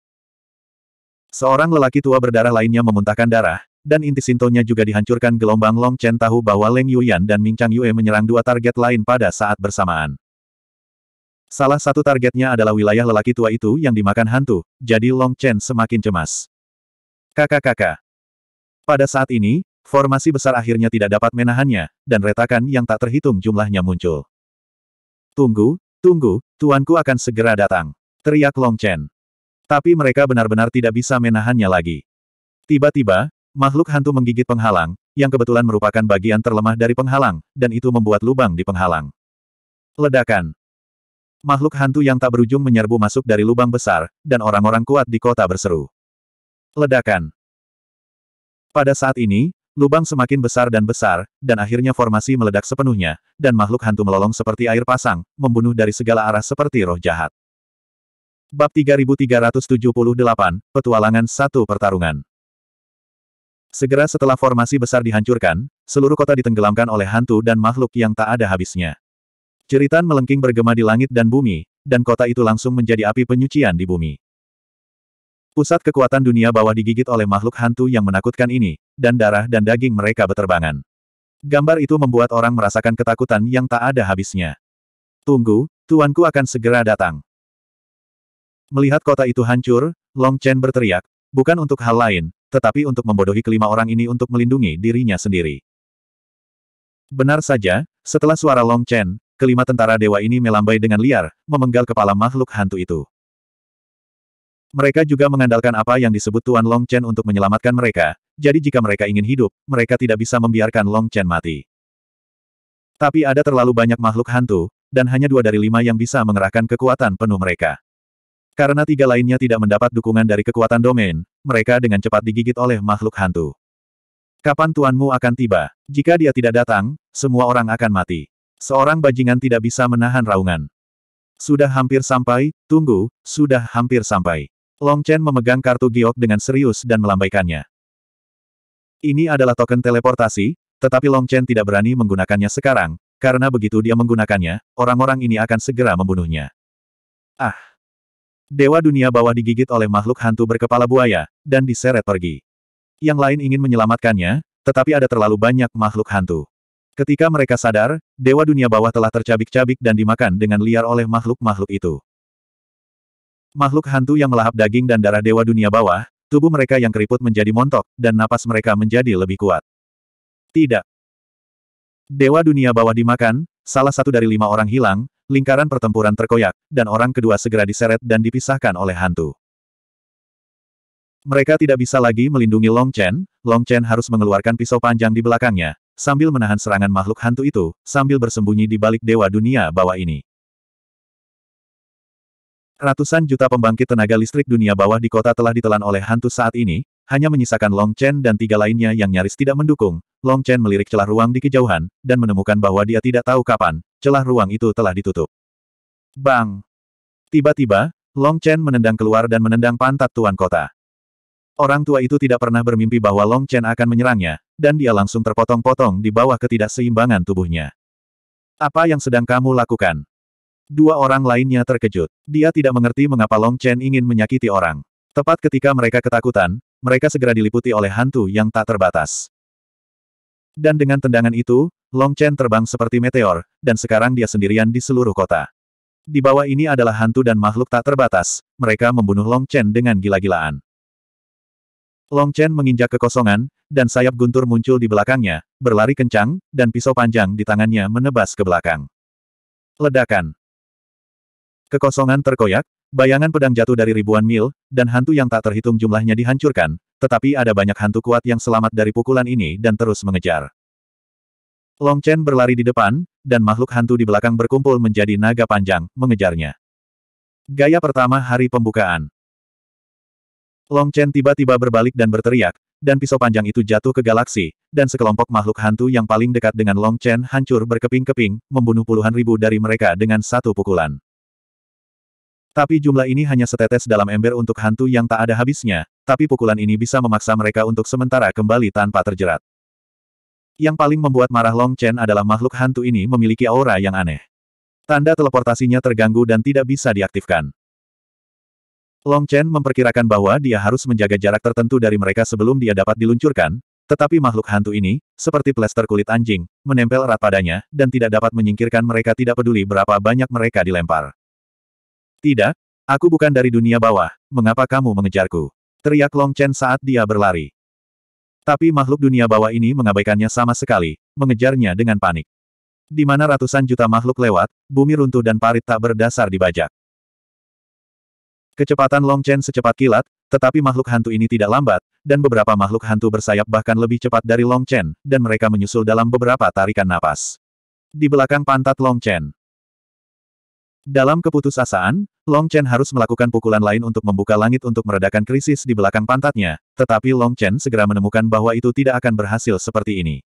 Seorang lelaki tua berdarah lainnya memuntahkan darah, dan inti sintonya juga dihancurkan gelombang Long Chen tahu bahwa Leng Yuyan dan Ming Chang Yue menyerang dua target lain pada saat bersamaan. Salah satu targetnya adalah wilayah lelaki tua itu yang dimakan hantu, jadi Long Chen semakin cemas. Kakak-kakak. Pada saat ini, formasi besar akhirnya tidak dapat menahannya, dan retakan yang tak terhitung jumlahnya muncul. Tunggu, tunggu, tuanku akan segera datang. Teriak Long Chen. Tapi mereka benar-benar tidak bisa menahannya lagi. Tiba-tiba, makhluk hantu menggigit penghalang, yang kebetulan merupakan bagian terlemah dari penghalang, dan itu membuat lubang di penghalang. Ledakan. Makhluk hantu yang tak berujung menyerbu masuk dari lubang besar, dan orang-orang kuat di kota berseru. Ledakan. Pada saat ini, lubang semakin besar dan besar, dan akhirnya formasi meledak sepenuhnya, dan makhluk hantu melolong seperti air pasang, membunuh dari segala arah seperti roh jahat. Bab 3378, Petualangan Satu Pertarungan Segera setelah formasi besar dihancurkan, seluruh kota ditenggelamkan oleh hantu dan makhluk yang tak ada habisnya. Ceritan melengking bergema di langit dan bumi, dan kota itu langsung menjadi api penyucian di bumi. Pusat kekuatan dunia bawah digigit oleh makhluk hantu yang menakutkan ini, dan darah dan daging mereka beterbangan. Gambar itu membuat orang merasakan ketakutan yang tak ada habisnya. Tunggu, tuanku akan segera datang. Melihat kota itu hancur, Long Chen berteriak, bukan untuk hal lain, tetapi untuk membodohi kelima orang ini untuk melindungi dirinya sendiri. Benar saja, setelah suara Long Chen, kelima tentara dewa ini melambai dengan liar, memenggal kepala makhluk hantu itu. Mereka juga mengandalkan apa yang disebut Tuan Long Chen untuk menyelamatkan mereka, jadi jika mereka ingin hidup, mereka tidak bisa membiarkan Long Chen mati. Tapi ada terlalu banyak makhluk hantu, dan hanya dua dari lima yang bisa mengerahkan kekuatan penuh mereka. Karena tiga lainnya tidak mendapat dukungan dari kekuatan domain, mereka dengan cepat digigit oleh makhluk hantu. Kapan tuanmu akan tiba? Jika dia tidak datang, semua orang akan mati. Seorang bajingan tidak bisa menahan raungan. Sudah hampir sampai, tunggu, sudah hampir sampai. Long Chen memegang kartu giok dengan serius dan melambaikannya. Ini adalah token teleportasi, tetapi Long Chen tidak berani menggunakannya sekarang, karena begitu dia menggunakannya, orang-orang ini akan segera membunuhnya. Ah! Dewa dunia bawah digigit oleh makhluk hantu berkepala buaya, dan diseret pergi. Yang lain ingin menyelamatkannya, tetapi ada terlalu banyak makhluk hantu. Ketika mereka sadar, dewa dunia bawah telah tercabik-cabik dan dimakan dengan liar oleh makhluk-makhluk itu. Makhluk hantu yang melahap daging dan darah dewa dunia bawah, tubuh mereka yang keriput menjadi montok, dan napas mereka menjadi lebih kuat. Tidak. Dewa dunia bawah dimakan, salah satu dari lima orang hilang, lingkaran pertempuran terkoyak, dan orang kedua segera diseret dan dipisahkan oleh hantu. Mereka tidak bisa lagi melindungi Long Chen, Long Chen harus mengeluarkan pisau panjang di belakangnya, sambil menahan serangan makhluk hantu itu, sambil bersembunyi di balik dewa dunia bawah ini. Ratusan juta pembangkit tenaga listrik dunia bawah di kota telah ditelan oleh hantu saat ini, hanya menyisakan Long Chen dan tiga lainnya yang nyaris tidak mendukung, Long Chen melirik celah ruang di kejauhan, dan menemukan bahwa dia tidak tahu kapan, celah ruang itu telah ditutup. Bang! Tiba-tiba, Long Chen menendang keluar dan menendang pantat tuan kota. Orang tua itu tidak pernah bermimpi bahwa Long Chen akan menyerangnya, dan dia langsung terpotong-potong di bawah ketidakseimbangan tubuhnya. Apa yang sedang kamu lakukan? Dua orang lainnya terkejut. Dia tidak mengerti mengapa Long Chen ingin menyakiti orang. Tepat ketika mereka ketakutan, mereka segera diliputi oleh hantu yang tak terbatas. Dan dengan tendangan itu, Long Chen terbang seperti meteor, dan sekarang dia sendirian di seluruh kota. Di bawah ini adalah hantu dan makhluk tak terbatas, mereka membunuh Long Chen dengan gila-gilaan. Long Chen menginjak kekosongan, dan sayap guntur muncul di belakangnya, berlari kencang, dan pisau panjang di tangannya menebas ke belakang. Ledakan. Kekosongan terkoyak, Bayangan pedang jatuh dari ribuan mil, dan hantu yang tak terhitung jumlahnya dihancurkan, tetapi ada banyak hantu kuat yang selamat dari pukulan ini dan terus mengejar. Long Chen berlari di depan, dan makhluk hantu di belakang berkumpul menjadi naga panjang, mengejarnya. Gaya pertama hari pembukaan. Long Chen tiba-tiba berbalik dan berteriak, dan pisau panjang itu jatuh ke galaksi, dan sekelompok makhluk hantu yang paling dekat dengan Long Chen hancur berkeping-keping, membunuh puluhan ribu dari mereka dengan satu pukulan. Tapi jumlah ini hanya setetes dalam ember untuk hantu yang tak ada habisnya, tapi pukulan ini bisa memaksa mereka untuk sementara kembali tanpa terjerat. Yang paling membuat marah Long Chen adalah makhluk hantu ini memiliki aura yang aneh. Tanda teleportasinya terganggu dan tidak bisa diaktifkan. Long Chen memperkirakan bahwa dia harus menjaga jarak tertentu dari mereka sebelum dia dapat diluncurkan, tetapi makhluk hantu ini, seperti plester kulit anjing, menempel erat padanya, dan tidak dapat menyingkirkan mereka tidak peduli berapa banyak mereka dilempar. Tidak, aku bukan dari dunia bawah, mengapa kamu mengejarku? Teriak Long Chen saat dia berlari. Tapi makhluk dunia bawah ini mengabaikannya sama sekali, mengejarnya dengan panik. Di mana ratusan juta makhluk lewat, bumi runtuh dan parit tak berdasar dibajak. Kecepatan Long Chen secepat kilat, tetapi makhluk hantu ini tidak lambat, dan beberapa makhluk hantu bersayap bahkan lebih cepat dari Long Chen, dan mereka menyusul dalam beberapa tarikan napas. Di belakang pantat Long Chen, dalam keputusasaan, Long Chen harus melakukan pukulan lain untuk membuka langit untuk meredakan krisis di belakang pantatnya, tetapi Long Chen segera menemukan bahwa itu tidak akan berhasil seperti ini.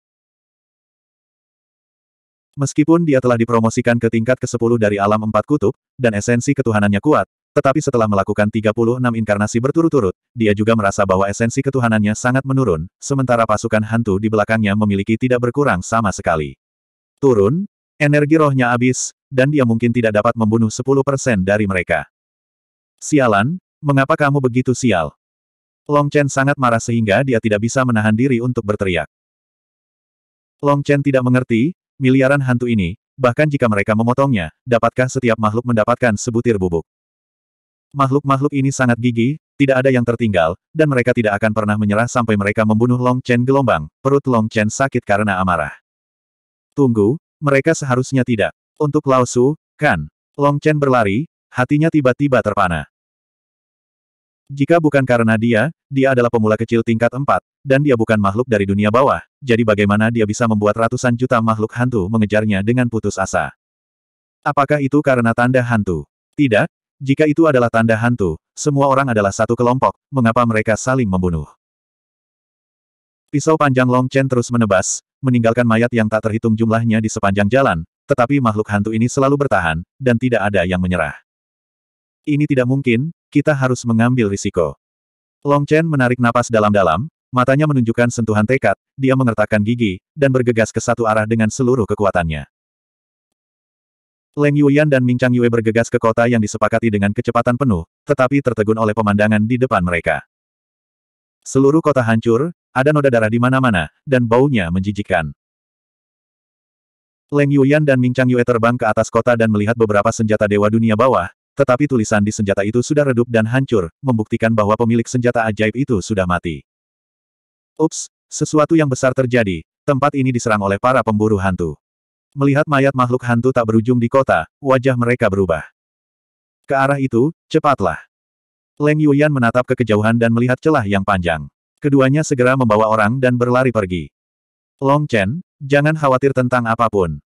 Meskipun dia telah dipromosikan ke tingkat ke-10 dari alam empat kutub, dan esensi ketuhanannya kuat, tetapi setelah melakukan 36 inkarnasi berturut-turut, dia juga merasa bahwa esensi ketuhanannya sangat menurun, sementara pasukan hantu di belakangnya memiliki tidak berkurang sama sekali. Turun, energi rohnya habis, dan dia mungkin tidak dapat membunuh 10% dari mereka. Sialan, mengapa kamu begitu sial? Long Chen sangat marah sehingga dia tidak bisa menahan diri untuk berteriak. Long Chen tidak mengerti, miliaran hantu ini, bahkan jika mereka memotongnya, dapatkah setiap makhluk mendapatkan sebutir bubuk? Makhluk-makhluk ini sangat gigih, tidak ada yang tertinggal, dan mereka tidak akan pernah menyerah sampai mereka membunuh Long Chen gelombang, perut Long Chen sakit karena amarah. Tunggu, mereka seharusnya tidak. Untuk Lao Su, kan? Long Chen berlari, hatinya tiba-tiba terpana. Jika bukan karena dia, dia adalah pemula kecil tingkat 4, dan dia bukan makhluk dari dunia bawah, jadi bagaimana dia bisa membuat ratusan juta makhluk hantu mengejarnya dengan putus asa? Apakah itu karena tanda hantu? Tidak, jika itu adalah tanda hantu, semua orang adalah satu kelompok, mengapa mereka saling membunuh? Pisau panjang Long Chen terus menebas, meninggalkan mayat yang tak terhitung jumlahnya di sepanjang jalan, tetapi makhluk hantu ini selalu bertahan, dan tidak ada yang menyerah. Ini tidak mungkin, kita harus mengambil risiko. Long Chen menarik napas dalam-dalam, matanya menunjukkan sentuhan tekad, dia mengertakkan gigi, dan bergegas ke satu arah dengan seluruh kekuatannya. Leng Yuyan dan Ming Chang Yue bergegas ke kota yang disepakati dengan kecepatan penuh, tetapi tertegun oleh pemandangan di depan mereka. Seluruh kota hancur, ada noda darah di mana-mana, dan baunya menjijikkan. Leng Yuyan dan Ming Chang Yue terbang ke atas kota dan melihat beberapa senjata Dewa Dunia bawah, tetapi tulisan di senjata itu sudah redup dan hancur, membuktikan bahwa pemilik senjata ajaib itu sudah mati. Ups, sesuatu yang besar terjadi, tempat ini diserang oleh para pemburu hantu. Melihat mayat makhluk hantu tak berujung di kota, wajah mereka berubah. Ke arah itu, cepatlah. Leng Yuyan menatap ke kejauhan dan melihat celah yang panjang. Keduanya segera membawa orang dan berlari pergi. Long Chen, Jangan khawatir tentang apapun.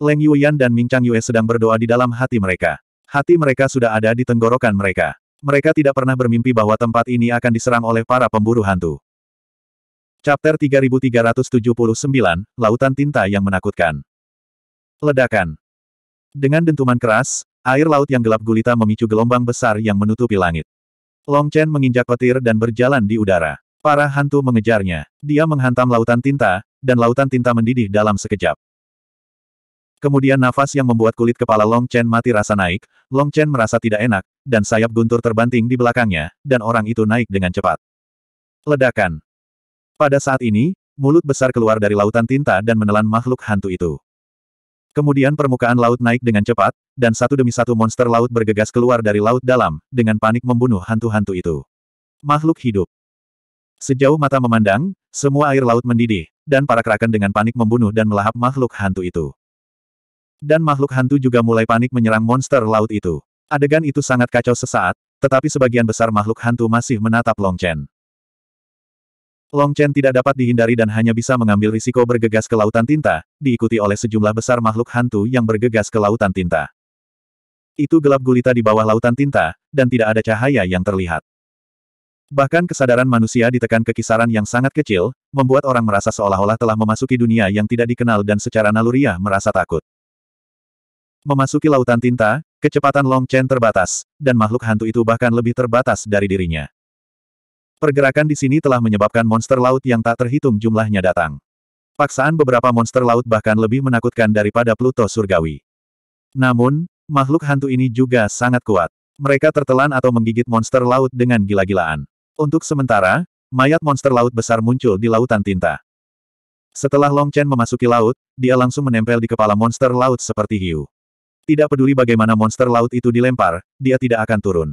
Leng Yuyan dan Ming Chang Yue sedang berdoa di dalam hati mereka. Hati mereka sudah ada di tenggorokan mereka. Mereka tidak pernah bermimpi bahwa tempat ini akan diserang oleh para pemburu hantu. Chapter 3379, Lautan Tinta yang Menakutkan. Ledakan. Dengan dentuman keras, air laut yang gelap gulita memicu gelombang besar yang menutupi langit. Long Chen menginjak petir dan berjalan di udara. Para hantu mengejarnya. Dia menghantam lautan tinta, dan lautan tinta mendidih dalam sekejap. Kemudian nafas yang membuat kulit kepala Long Chen mati rasa naik, Long Chen merasa tidak enak, dan sayap guntur terbanting di belakangnya, dan orang itu naik dengan cepat. Ledakan. Pada saat ini, mulut besar keluar dari lautan tinta dan menelan makhluk hantu itu. Kemudian permukaan laut naik dengan cepat, dan satu demi satu monster laut bergegas keluar dari laut dalam, dengan panik membunuh hantu-hantu itu. Makhluk hidup. Sejauh mata memandang, semua air laut mendidih, dan para kraken dengan panik membunuh dan melahap makhluk hantu itu. Dan makhluk hantu juga mulai panik menyerang monster laut itu. Adegan itu sangat kacau sesaat, tetapi sebagian besar makhluk hantu masih menatap Long Chen. Long Chen tidak dapat dihindari dan hanya bisa mengambil risiko bergegas ke lautan tinta, diikuti oleh sejumlah besar makhluk hantu yang bergegas ke lautan tinta. Itu gelap gulita di bawah lautan tinta, dan tidak ada cahaya yang terlihat. Bahkan kesadaran manusia ditekan ke kisaran yang sangat kecil, membuat orang merasa seolah-olah telah memasuki dunia yang tidak dikenal dan secara naluriah merasa takut. Memasuki lautan tinta, kecepatan Long Chen terbatas, dan makhluk hantu itu bahkan lebih terbatas dari dirinya. Pergerakan di sini telah menyebabkan monster laut yang tak terhitung jumlahnya datang. Paksaan beberapa monster laut bahkan lebih menakutkan daripada Pluto surgawi. Namun, makhluk hantu ini juga sangat kuat. Mereka tertelan atau menggigit monster laut dengan gila-gilaan. Untuk sementara, mayat monster laut besar muncul di lautan tinta. Setelah Long Chen memasuki laut, dia langsung menempel di kepala monster laut seperti hiu. Tidak peduli bagaimana monster laut itu dilempar, dia tidak akan turun.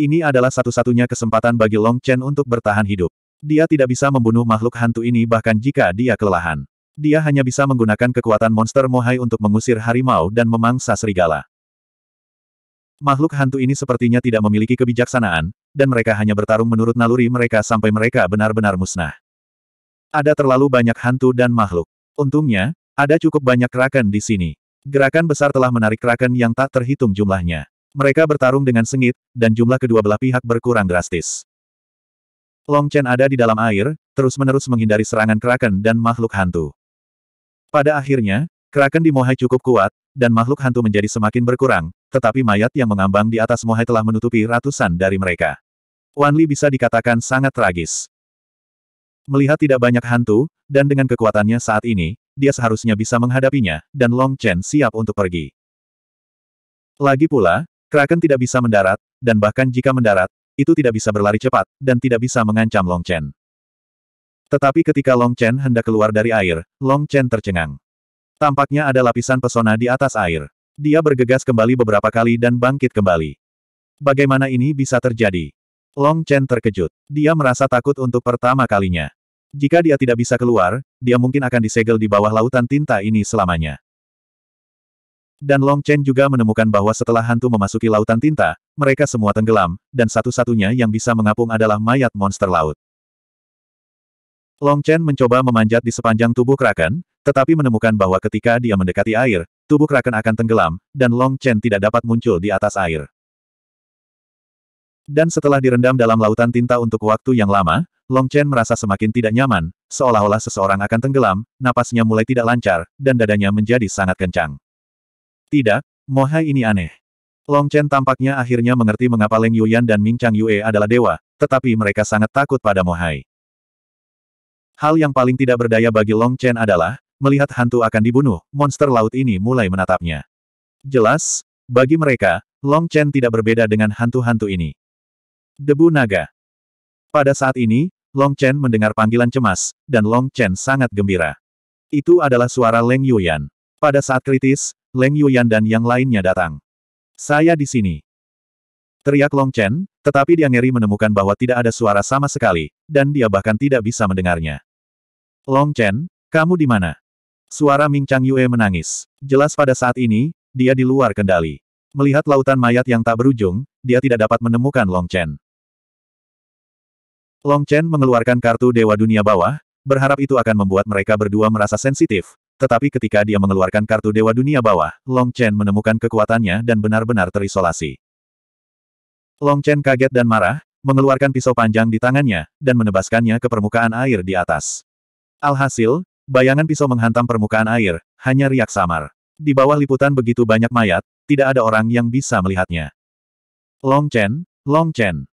Ini adalah satu-satunya kesempatan bagi Long Chen untuk bertahan hidup. Dia tidak bisa membunuh makhluk hantu ini bahkan jika dia kelelahan. Dia hanya bisa menggunakan kekuatan monster Mohai untuk mengusir harimau dan memangsa serigala. Makhluk hantu ini sepertinya tidak memiliki kebijaksanaan, dan mereka hanya bertarung menurut naluri mereka sampai mereka benar-benar musnah. Ada terlalu banyak hantu dan makhluk. Untungnya, ada cukup banyak kraken di sini. Gerakan besar telah menarik kraken yang tak terhitung jumlahnya. Mereka bertarung dengan sengit, dan jumlah kedua belah pihak berkurang drastis. Long Chen ada di dalam air, terus-menerus menghindari serangan kraken dan makhluk hantu. Pada akhirnya, kraken di Mohai cukup kuat, dan makhluk hantu menjadi semakin berkurang, tetapi mayat yang mengambang di atas Mohai telah menutupi ratusan dari mereka. Wan Li bisa dikatakan sangat tragis. Melihat tidak banyak hantu, dan dengan kekuatannya saat ini, dia seharusnya bisa menghadapinya, dan Long Chen siap untuk pergi. Lagi pula, Kraken tidak bisa mendarat, dan bahkan jika mendarat, itu tidak bisa berlari cepat, dan tidak bisa mengancam Long Chen. Tetapi ketika Long Chen hendak keluar dari air, Long Chen tercengang. Tampaknya ada lapisan pesona di atas air. Dia bergegas kembali beberapa kali dan bangkit kembali. Bagaimana ini bisa terjadi? Long Chen terkejut. Dia merasa takut untuk pertama kalinya. Jika dia tidak bisa keluar, dia mungkin akan disegel di bawah lautan tinta ini selamanya. Dan Long Chen juga menemukan bahwa setelah hantu memasuki lautan tinta, mereka semua tenggelam, dan satu-satunya yang bisa mengapung adalah mayat monster laut. Long Chen mencoba memanjat di sepanjang tubuh Kraken, tetapi menemukan bahwa ketika dia mendekati air, tubuh Kraken akan tenggelam, dan Long Chen tidak dapat muncul di atas air. Dan setelah direndam dalam lautan tinta untuk waktu yang lama, Long Chen merasa semakin tidak nyaman, seolah-olah seseorang akan tenggelam, napasnya mulai tidak lancar, dan dadanya menjadi sangat kencang. Tidak, Mohai ini aneh. Long Chen tampaknya akhirnya mengerti mengapa Leng Yuyan dan Ming Chang Yue adalah dewa, tetapi mereka sangat takut pada Mohai. Hal yang paling tidak berdaya bagi Long Chen adalah, melihat hantu akan dibunuh, monster laut ini mulai menatapnya. Jelas, bagi mereka, Long Chen tidak berbeda dengan hantu-hantu ini. Debu naga. Pada saat ini, Long Chen mendengar panggilan cemas, dan Long Chen sangat gembira. Itu adalah suara Leng Yuyan. Pada saat kritis, Leng Yuyan dan yang lainnya datang. Saya di sini. Teriak Long Chen, tetapi dia ngeri menemukan bahwa tidak ada suara sama sekali, dan dia bahkan tidak bisa mendengarnya. Long Chen, kamu di mana? Suara Ming Chang Yue menangis. Jelas pada saat ini, dia di luar kendali. Melihat lautan mayat yang tak berujung, dia tidak dapat menemukan Long Chen. Long Chen mengeluarkan kartu Dewa Dunia Bawah, berharap itu akan membuat mereka berdua merasa sensitif, tetapi ketika dia mengeluarkan kartu Dewa Dunia Bawah, Long Chen menemukan kekuatannya dan benar-benar terisolasi. Long Chen kaget dan marah, mengeluarkan pisau panjang di tangannya, dan menebaskannya ke permukaan air di atas. Alhasil, Bayangan pisau menghantam permukaan air, hanya riak samar. Di bawah liputan begitu banyak mayat, tidak ada orang yang bisa melihatnya. Long Chen, Long Chen.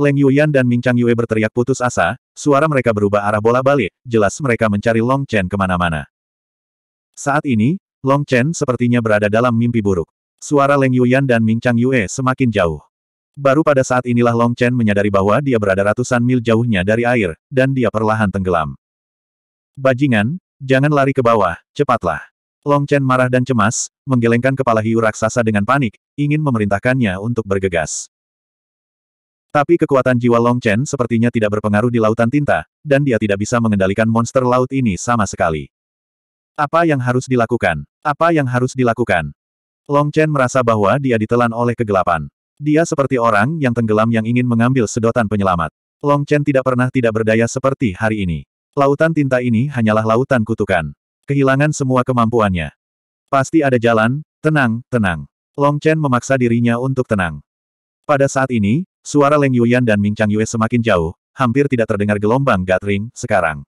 Leng Yuyan dan Ming Chang Yue berteriak putus asa, suara mereka berubah arah bola balik, jelas mereka mencari Long Chen kemana-mana. Saat ini, Long Chen sepertinya berada dalam mimpi buruk. Suara Leng Yuyan dan Ming Chang Yue semakin jauh. Baru pada saat inilah Long Chen menyadari bahwa dia berada ratusan mil jauhnya dari air, dan dia perlahan tenggelam. Bajingan, jangan lari ke bawah, cepatlah. Long Chen marah dan cemas, menggelengkan kepala hiu raksasa dengan panik, ingin memerintahkannya untuk bergegas. Tapi kekuatan jiwa Long Chen sepertinya tidak berpengaruh di lautan tinta, dan dia tidak bisa mengendalikan monster laut ini sama sekali. Apa yang harus dilakukan? Apa yang harus dilakukan? Long Chen merasa bahwa dia ditelan oleh kegelapan. Dia seperti orang yang tenggelam yang ingin mengambil sedotan penyelamat. Long Chen tidak pernah tidak berdaya seperti hari ini. Lautan tinta ini hanyalah lautan kutukan. Kehilangan semua kemampuannya. Pasti ada jalan, tenang, tenang. Long Chen memaksa dirinya untuk tenang. Pada saat ini, suara Leng Yuyan dan Ming Chang Yue semakin jauh, hampir tidak terdengar gelombang gathering sekarang.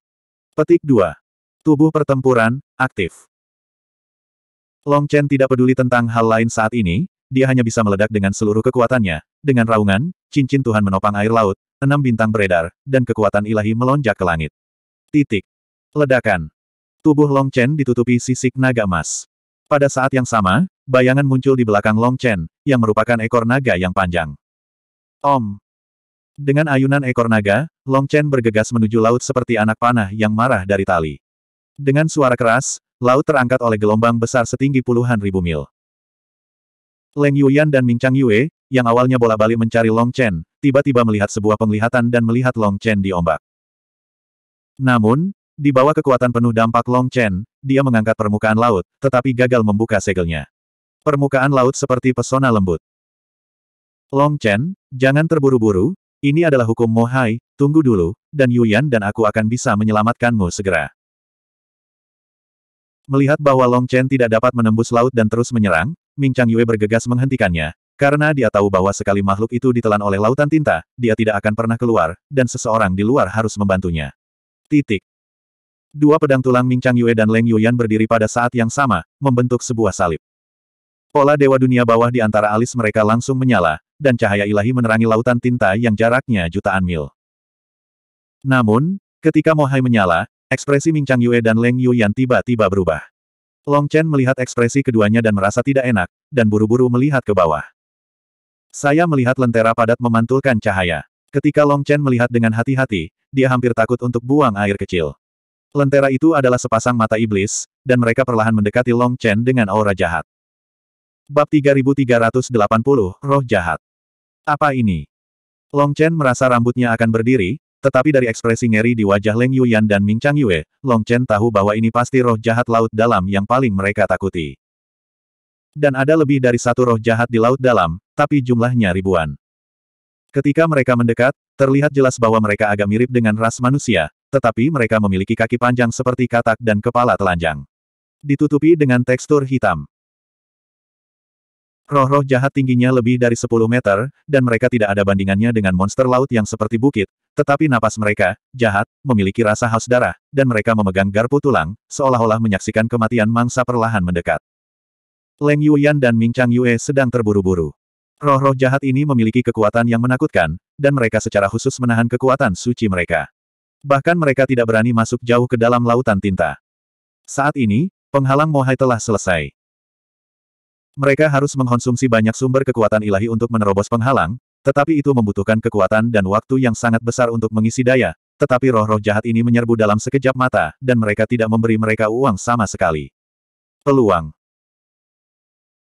Petik 2. Tubuh pertempuran, aktif. Long Chen tidak peduli tentang hal lain saat ini, dia hanya bisa meledak dengan seluruh kekuatannya, dengan raungan, cincin Tuhan menopang air laut, enam bintang beredar, dan kekuatan ilahi melonjak ke langit. Titik. Ledakan. Tubuh Long Chen ditutupi sisik naga emas. Pada saat yang sama, bayangan muncul di belakang Long Chen, yang merupakan ekor naga yang panjang. Om. Dengan ayunan ekor naga, Long Chen bergegas menuju laut seperti anak panah yang marah dari tali. Dengan suara keras, laut terangkat oleh gelombang besar setinggi puluhan ribu mil. Leng Yuyan dan Ming Chang Yue, yang awalnya bola balik mencari Long Chen, tiba-tiba melihat sebuah penglihatan dan melihat Long Chen di ombak. Namun, di bawah kekuatan penuh dampak Long Chen, dia mengangkat permukaan laut, tetapi gagal membuka segelnya. Permukaan laut seperti pesona lembut. Long Chen, jangan terburu-buru, ini adalah hukum Mohai, tunggu dulu, dan Yuyan dan aku akan bisa menyelamatkanmu segera. Melihat bahwa Long Chen tidak dapat menembus laut dan terus menyerang, Ming Chang Yue bergegas menghentikannya, karena dia tahu bahwa sekali makhluk itu ditelan oleh lautan tinta, dia tidak akan pernah keluar, dan seseorang di luar harus membantunya. Titik. Dua pedang tulang Ming Chang Yue dan Leng Yuyan berdiri pada saat yang sama, membentuk sebuah salib. Pola Dewa Dunia Bawah di antara alis mereka langsung menyala, dan cahaya ilahi menerangi lautan tinta yang jaraknya jutaan mil. Namun, ketika Mohai menyala, ekspresi Ming Chang Yue dan Leng Yuyan tiba-tiba berubah. Long Chen melihat ekspresi keduanya dan merasa tidak enak, dan buru-buru melihat ke bawah. Saya melihat lentera padat memantulkan cahaya. Ketika Long Chen melihat dengan hati-hati, dia hampir takut untuk buang air kecil. Lentera itu adalah sepasang mata iblis, dan mereka perlahan mendekati Long Chen dengan aura jahat. Bab 3380, Roh Jahat. Apa ini? Long Chen merasa rambutnya akan berdiri, tetapi dari ekspresi ngeri di wajah Leng Yuyan dan Ming Chang Yue, Long Chen tahu bahwa ini pasti roh jahat laut dalam yang paling mereka takuti. Dan ada lebih dari satu roh jahat di laut dalam, tapi jumlahnya ribuan. Ketika mereka mendekat, terlihat jelas bahwa mereka agak mirip dengan ras manusia, tetapi mereka memiliki kaki panjang seperti katak dan kepala telanjang. Ditutupi dengan tekstur hitam. Roh-roh jahat tingginya lebih dari 10 meter, dan mereka tidak ada bandingannya dengan monster laut yang seperti bukit, tetapi napas mereka, jahat, memiliki rasa haus darah, dan mereka memegang garpu tulang, seolah-olah menyaksikan kematian mangsa perlahan mendekat. Leng Yuyan dan Ming Chang Yue sedang terburu-buru. Roh-roh jahat ini memiliki kekuatan yang menakutkan, dan mereka secara khusus menahan kekuatan suci mereka. Bahkan mereka tidak berani masuk jauh ke dalam lautan tinta. Saat ini, penghalang Mohai telah selesai. Mereka harus mengkonsumsi banyak sumber kekuatan ilahi untuk menerobos penghalang, tetapi itu membutuhkan kekuatan dan waktu yang sangat besar untuk mengisi daya, tetapi roh-roh jahat ini menyerbu dalam sekejap mata, dan mereka tidak memberi mereka uang sama sekali. Peluang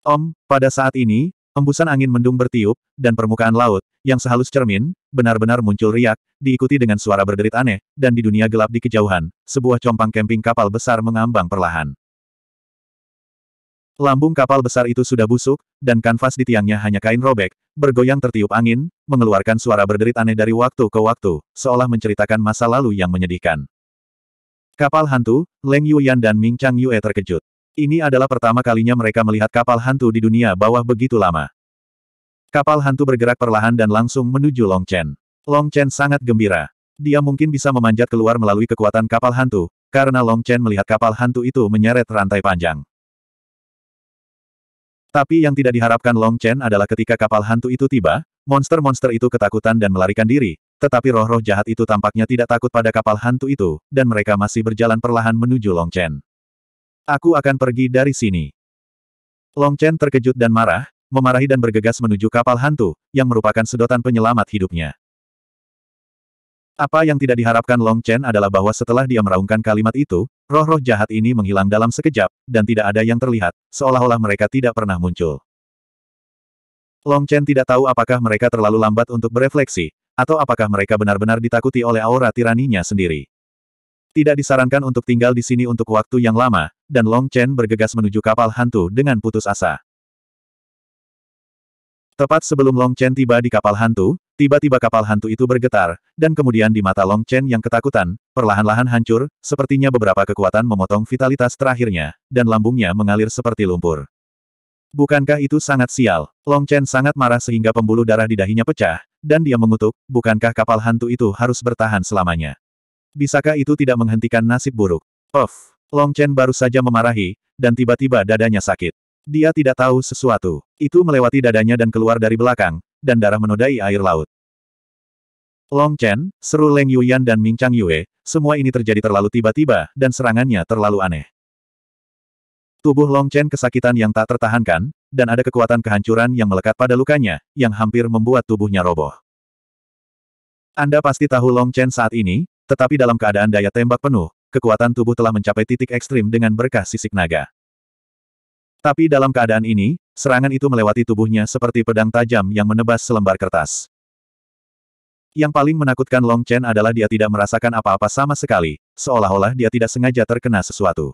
Om, pada saat ini, Hembusan angin mendung bertiup, dan permukaan laut, yang sehalus cermin, benar-benar muncul riak, diikuti dengan suara berderit aneh, dan di dunia gelap di kejauhan, sebuah compang kemping kapal besar mengambang perlahan. Lambung kapal besar itu sudah busuk, dan kanvas di tiangnya hanya kain robek, bergoyang tertiup angin, mengeluarkan suara berderit aneh dari waktu ke waktu, seolah menceritakan masa lalu yang menyedihkan. Kapal hantu, Leng Yuyan dan Ming Chang Yue terkejut. Ini adalah pertama kalinya mereka melihat kapal hantu di dunia bawah begitu lama. Kapal hantu bergerak perlahan dan langsung menuju Long Chen. Long Chen sangat gembira. Dia mungkin bisa memanjat keluar melalui kekuatan kapal hantu, karena Long Chen melihat kapal hantu itu menyeret rantai panjang. Tapi yang tidak diharapkan Long Chen adalah ketika kapal hantu itu tiba, monster-monster itu ketakutan dan melarikan diri, tetapi roh-roh jahat itu tampaknya tidak takut pada kapal hantu itu, dan mereka masih berjalan perlahan menuju Long Chen. Aku akan pergi dari sini. Long Chen terkejut dan marah, memarahi dan bergegas menuju kapal hantu, yang merupakan sedotan penyelamat hidupnya. Apa yang tidak diharapkan Long Chen adalah bahwa setelah dia meraungkan kalimat itu, roh-roh jahat ini menghilang dalam sekejap, dan tidak ada yang terlihat, seolah-olah mereka tidak pernah muncul. Long Chen tidak tahu apakah mereka terlalu lambat untuk berefleksi, atau apakah mereka benar-benar ditakuti oleh aura tiraninya sendiri. Tidak disarankan untuk tinggal di sini untuk waktu yang lama, dan Long Chen bergegas menuju kapal hantu dengan putus asa. Tepat sebelum Long Chen tiba di kapal hantu, tiba-tiba kapal hantu itu bergetar, dan kemudian di mata Long Chen yang ketakutan, perlahan-lahan hancur, sepertinya beberapa kekuatan memotong vitalitas terakhirnya, dan lambungnya mengalir seperti lumpur. Bukankah itu sangat sial? Long Chen sangat marah sehingga pembuluh darah di dahinya pecah, dan dia mengutuk, bukankah kapal hantu itu harus bertahan selamanya? Bisakah itu tidak menghentikan nasib buruk? Of! Long Chen baru saja memarahi, dan tiba-tiba dadanya sakit. Dia tidak tahu sesuatu. Itu melewati dadanya dan keluar dari belakang, dan darah menodai air laut. Long Chen, seru Leng Yuyan dan Ming Chang Yue, semua ini terjadi terlalu tiba-tiba, dan serangannya terlalu aneh. Tubuh Long Chen kesakitan yang tak tertahankan, dan ada kekuatan kehancuran yang melekat pada lukanya, yang hampir membuat tubuhnya roboh. Anda pasti tahu Long Chen saat ini, tetapi dalam keadaan daya tembak penuh, kekuatan tubuh telah mencapai titik ekstrim dengan berkah sisik naga. Tapi dalam keadaan ini, serangan itu melewati tubuhnya seperti pedang tajam yang menebas selembar kertas. Yang paling menakutkan Long Chen adalah dia tidak merasakan apa-apa sama sekali, seolah-olah dia tidak sengaja terkena sesuatu.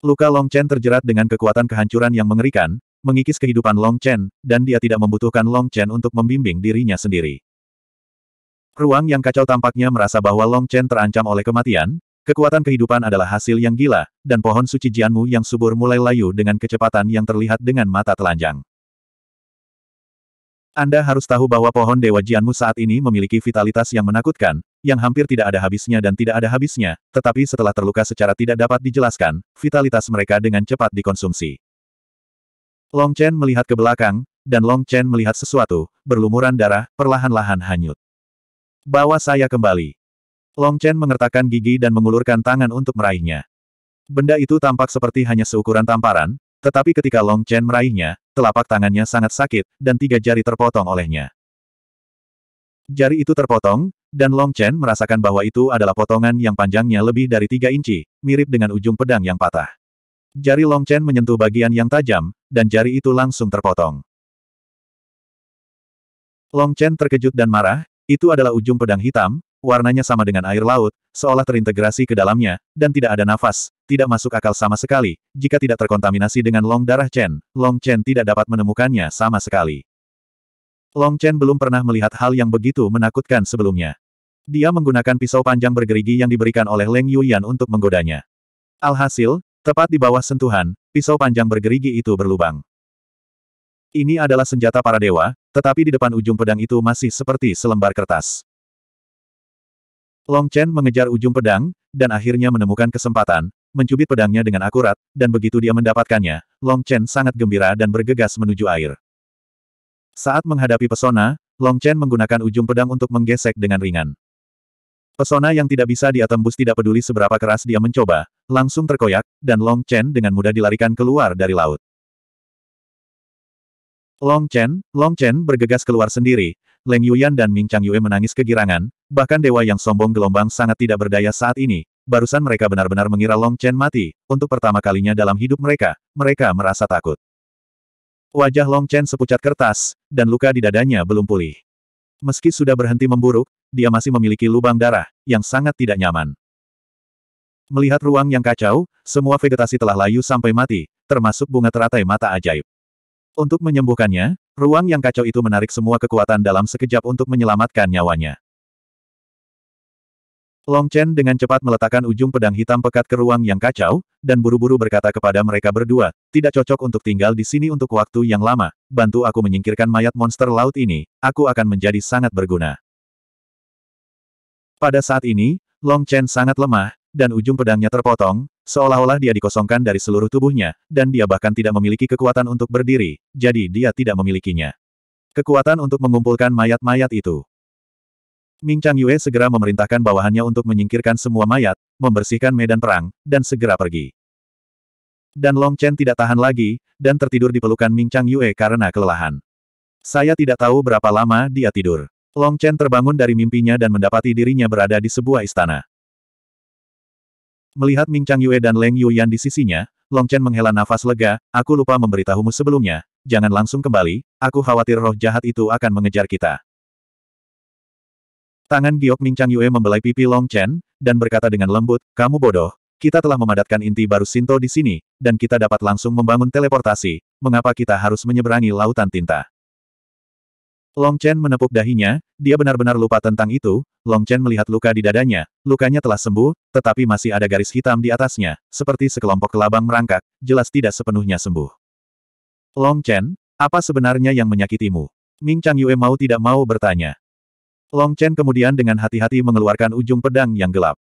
Luka Long Chen terjerat dengan kekuatan kehancuran yang mengerikan, mengikis kehidupan Long Chen, dan dia tidak membutuhkan Long Chen untuk membimbing dirinya sendiri. Ruang yang kacau tampaknya merasa bahwa Long Chen terancam oleh kematian, kekuatan kehidupan adalah hasil yang gila, dan pohon suci Jianmu yang subur mulai layu dengan kecepatan yang terlihat dengan mata telanjang. Anda harus tahu bahwa pohon Dewa Jianmu saat ini memiliki vitalitas yang menakutkan, yang hampir tidak ada habisnya dan tidak ada habisnya, tetapi setelah terluka secara tidak dapat dijelaskan, vitalitas mereka dengan cepat dikonsumsi. Long Chen melihat ke belakang, dan Long Chen melihat sesuatu, berlumuran darah, perlahan-lahan hanyut. Bawa saya kembali. Long Chen mengertakkan gigi dan mengulurkan tangan untuk meraihnya. Benda itu tampak seperti hanya seukuran tamparan, tetapi ketika Long Chen meraihnya, telapak tangannya sangat sakit, dan tiga jari terpotong olehnya. Jari itu terpotong, dan Long Chen merasakan bahwa itu adalah potongan yang panjangnya lebih dari tiga inci, mirip dengan ujung pedang yang patah. Jari Long Chen menyentuh bagian yang tajam, dan jari itu langsung terpotong. Long Chen terkejut dan marah, itu adalah ujung pedang hitam, warnanya sama dengan air laut, seolah terintegrasi ke dalamnya, dan tidak ada nafas, tidak masuk akal sama sekali, jika tidak terkontaminasi dengan long darah Chen, Long Chen tidak dapat menemukannya sama sekali. Long Chen belum pernah melihat hal yang begitu menakutkan sebelumnya. Dia menggunakan pisau panjang bergerigi yang diberikan oleh Leng Yuyan untuk menggodanya. Alhasil, tepat di bawah sentuhan, pisau panjang bergerigi itu berlubang. Ini adalah senjata para dewa, tetapi di depan ujung pedang itu masih seperti selembar kertas. Long Chen mengejar ujung pedang, dan akhirnya menemukan kesempatan, mencubit pedangnya dengan akurat, dan begitu dia mendapatkannya, Long Chen sangat gembira dan bergegas menuju air. Saat menghadapi pesona, Long Chen menggunakan ujung pedang untuk menggesek dengan ringan. Pesona yang tidak bisa dia tembus tidak peduli seberapa keras dia mencoba, langsung terkoyak, dan Long Chen dengan mudah dilarikan keluar dari laut. Long Chen, Long Chen bergegas keluar sendiri, Leng Yuyan dan Ming Chang Yue menangis kegirangan, bahkan dewa yang sombong gelombang sangat tidak berdaya saat ini. Barusan mereka benar-benar mengira Long Chen mati, untuk pertama kalinya dalam hidup mereka, mereka merasa takut. Wajah Long Chen sepucat kertas, dan luka di dadanya belum pulih. Meski sudah berhenti memburuk, dia masih memiliki lubang darah, yang sangat tidak nyaman. Melihat ruang yang kacau, semua vegetasi telah layu sampai mati, termasuk bunga teratai mata ajaib. Untuk menyembuhkannya, ruang yang kacau itu menarik semua kekuatan dalam sekejap untuk menyelamatkan nyawanya. Long Chen dengan cepat meletakkan ujung pedang hitam pekat ke ruang yang kacau, dan buru-buru berkata kepada mereka berdua, tidak cocok untuk tinggal di sini untuk waktu yang lama, bantu aku menyingkirkan mayat monster laut ini, aku akan menjadi sangat berguna. Pada saat ini, Long Chen sangat lemah, dan ujung pedangnya terpotong, Seolah-olah dia dikosongkan dari seluruh tubuhnya, dan dia bahkan tidak memiliki kekuatan untuk berdiri, jadi dia tidak memilikinya. Kekuatan untuk mengumpulkan mayat-mayat itu. Ming Chang Yue segera memerintahkan bawahannya untuk menyingkirkan semua mayat, membersihkan medan perang, dan segera pergi. Dan Long Chen tidak tahan lagi, dan tertidur di pelukan Ming Chang Yue karena kelelahan. Saya tidak tahu berapa lama dia tidur. Long Chen terbangun dari mimpinya dan mendapati dirinya berada di sebuah istana. Melihat Ming Chang Yue dan Leng Yu Yan di sisinya, Long Chen menghela nafas lega, aku lupa memberitahumu sebelumnya, jangan langsung kembali, aku khawatir roh jahat itu akan mengejar kita. Tangan Giok Ming Chang Yue membelai pipi Long Chen, dan berkata dengan lembut, kamu bodoh, kita telah memadatkan inti baru Sinto di sini, dan kita dapat langsung membangun teleportasi, mengapa kita harus menyeberangi lautan tinta? Long Chen menepuk dahinya, dia benar-benar lupa tentang itu, Long Chen melihat luka di dadanya, lukanya telah sembuh, tetapi masih ada garis hitam di atasnya, seperti sekelompok kelabang merangkak, jelas tidak sepenuhnya sembuh. Long Chen, apa sebenarnya yang menyakitimu? Ming Chang Yue mau tidak mau bertanya. Long Chen kemudian dengan hati-hati mengeluarkan ujung pedang yang gelap.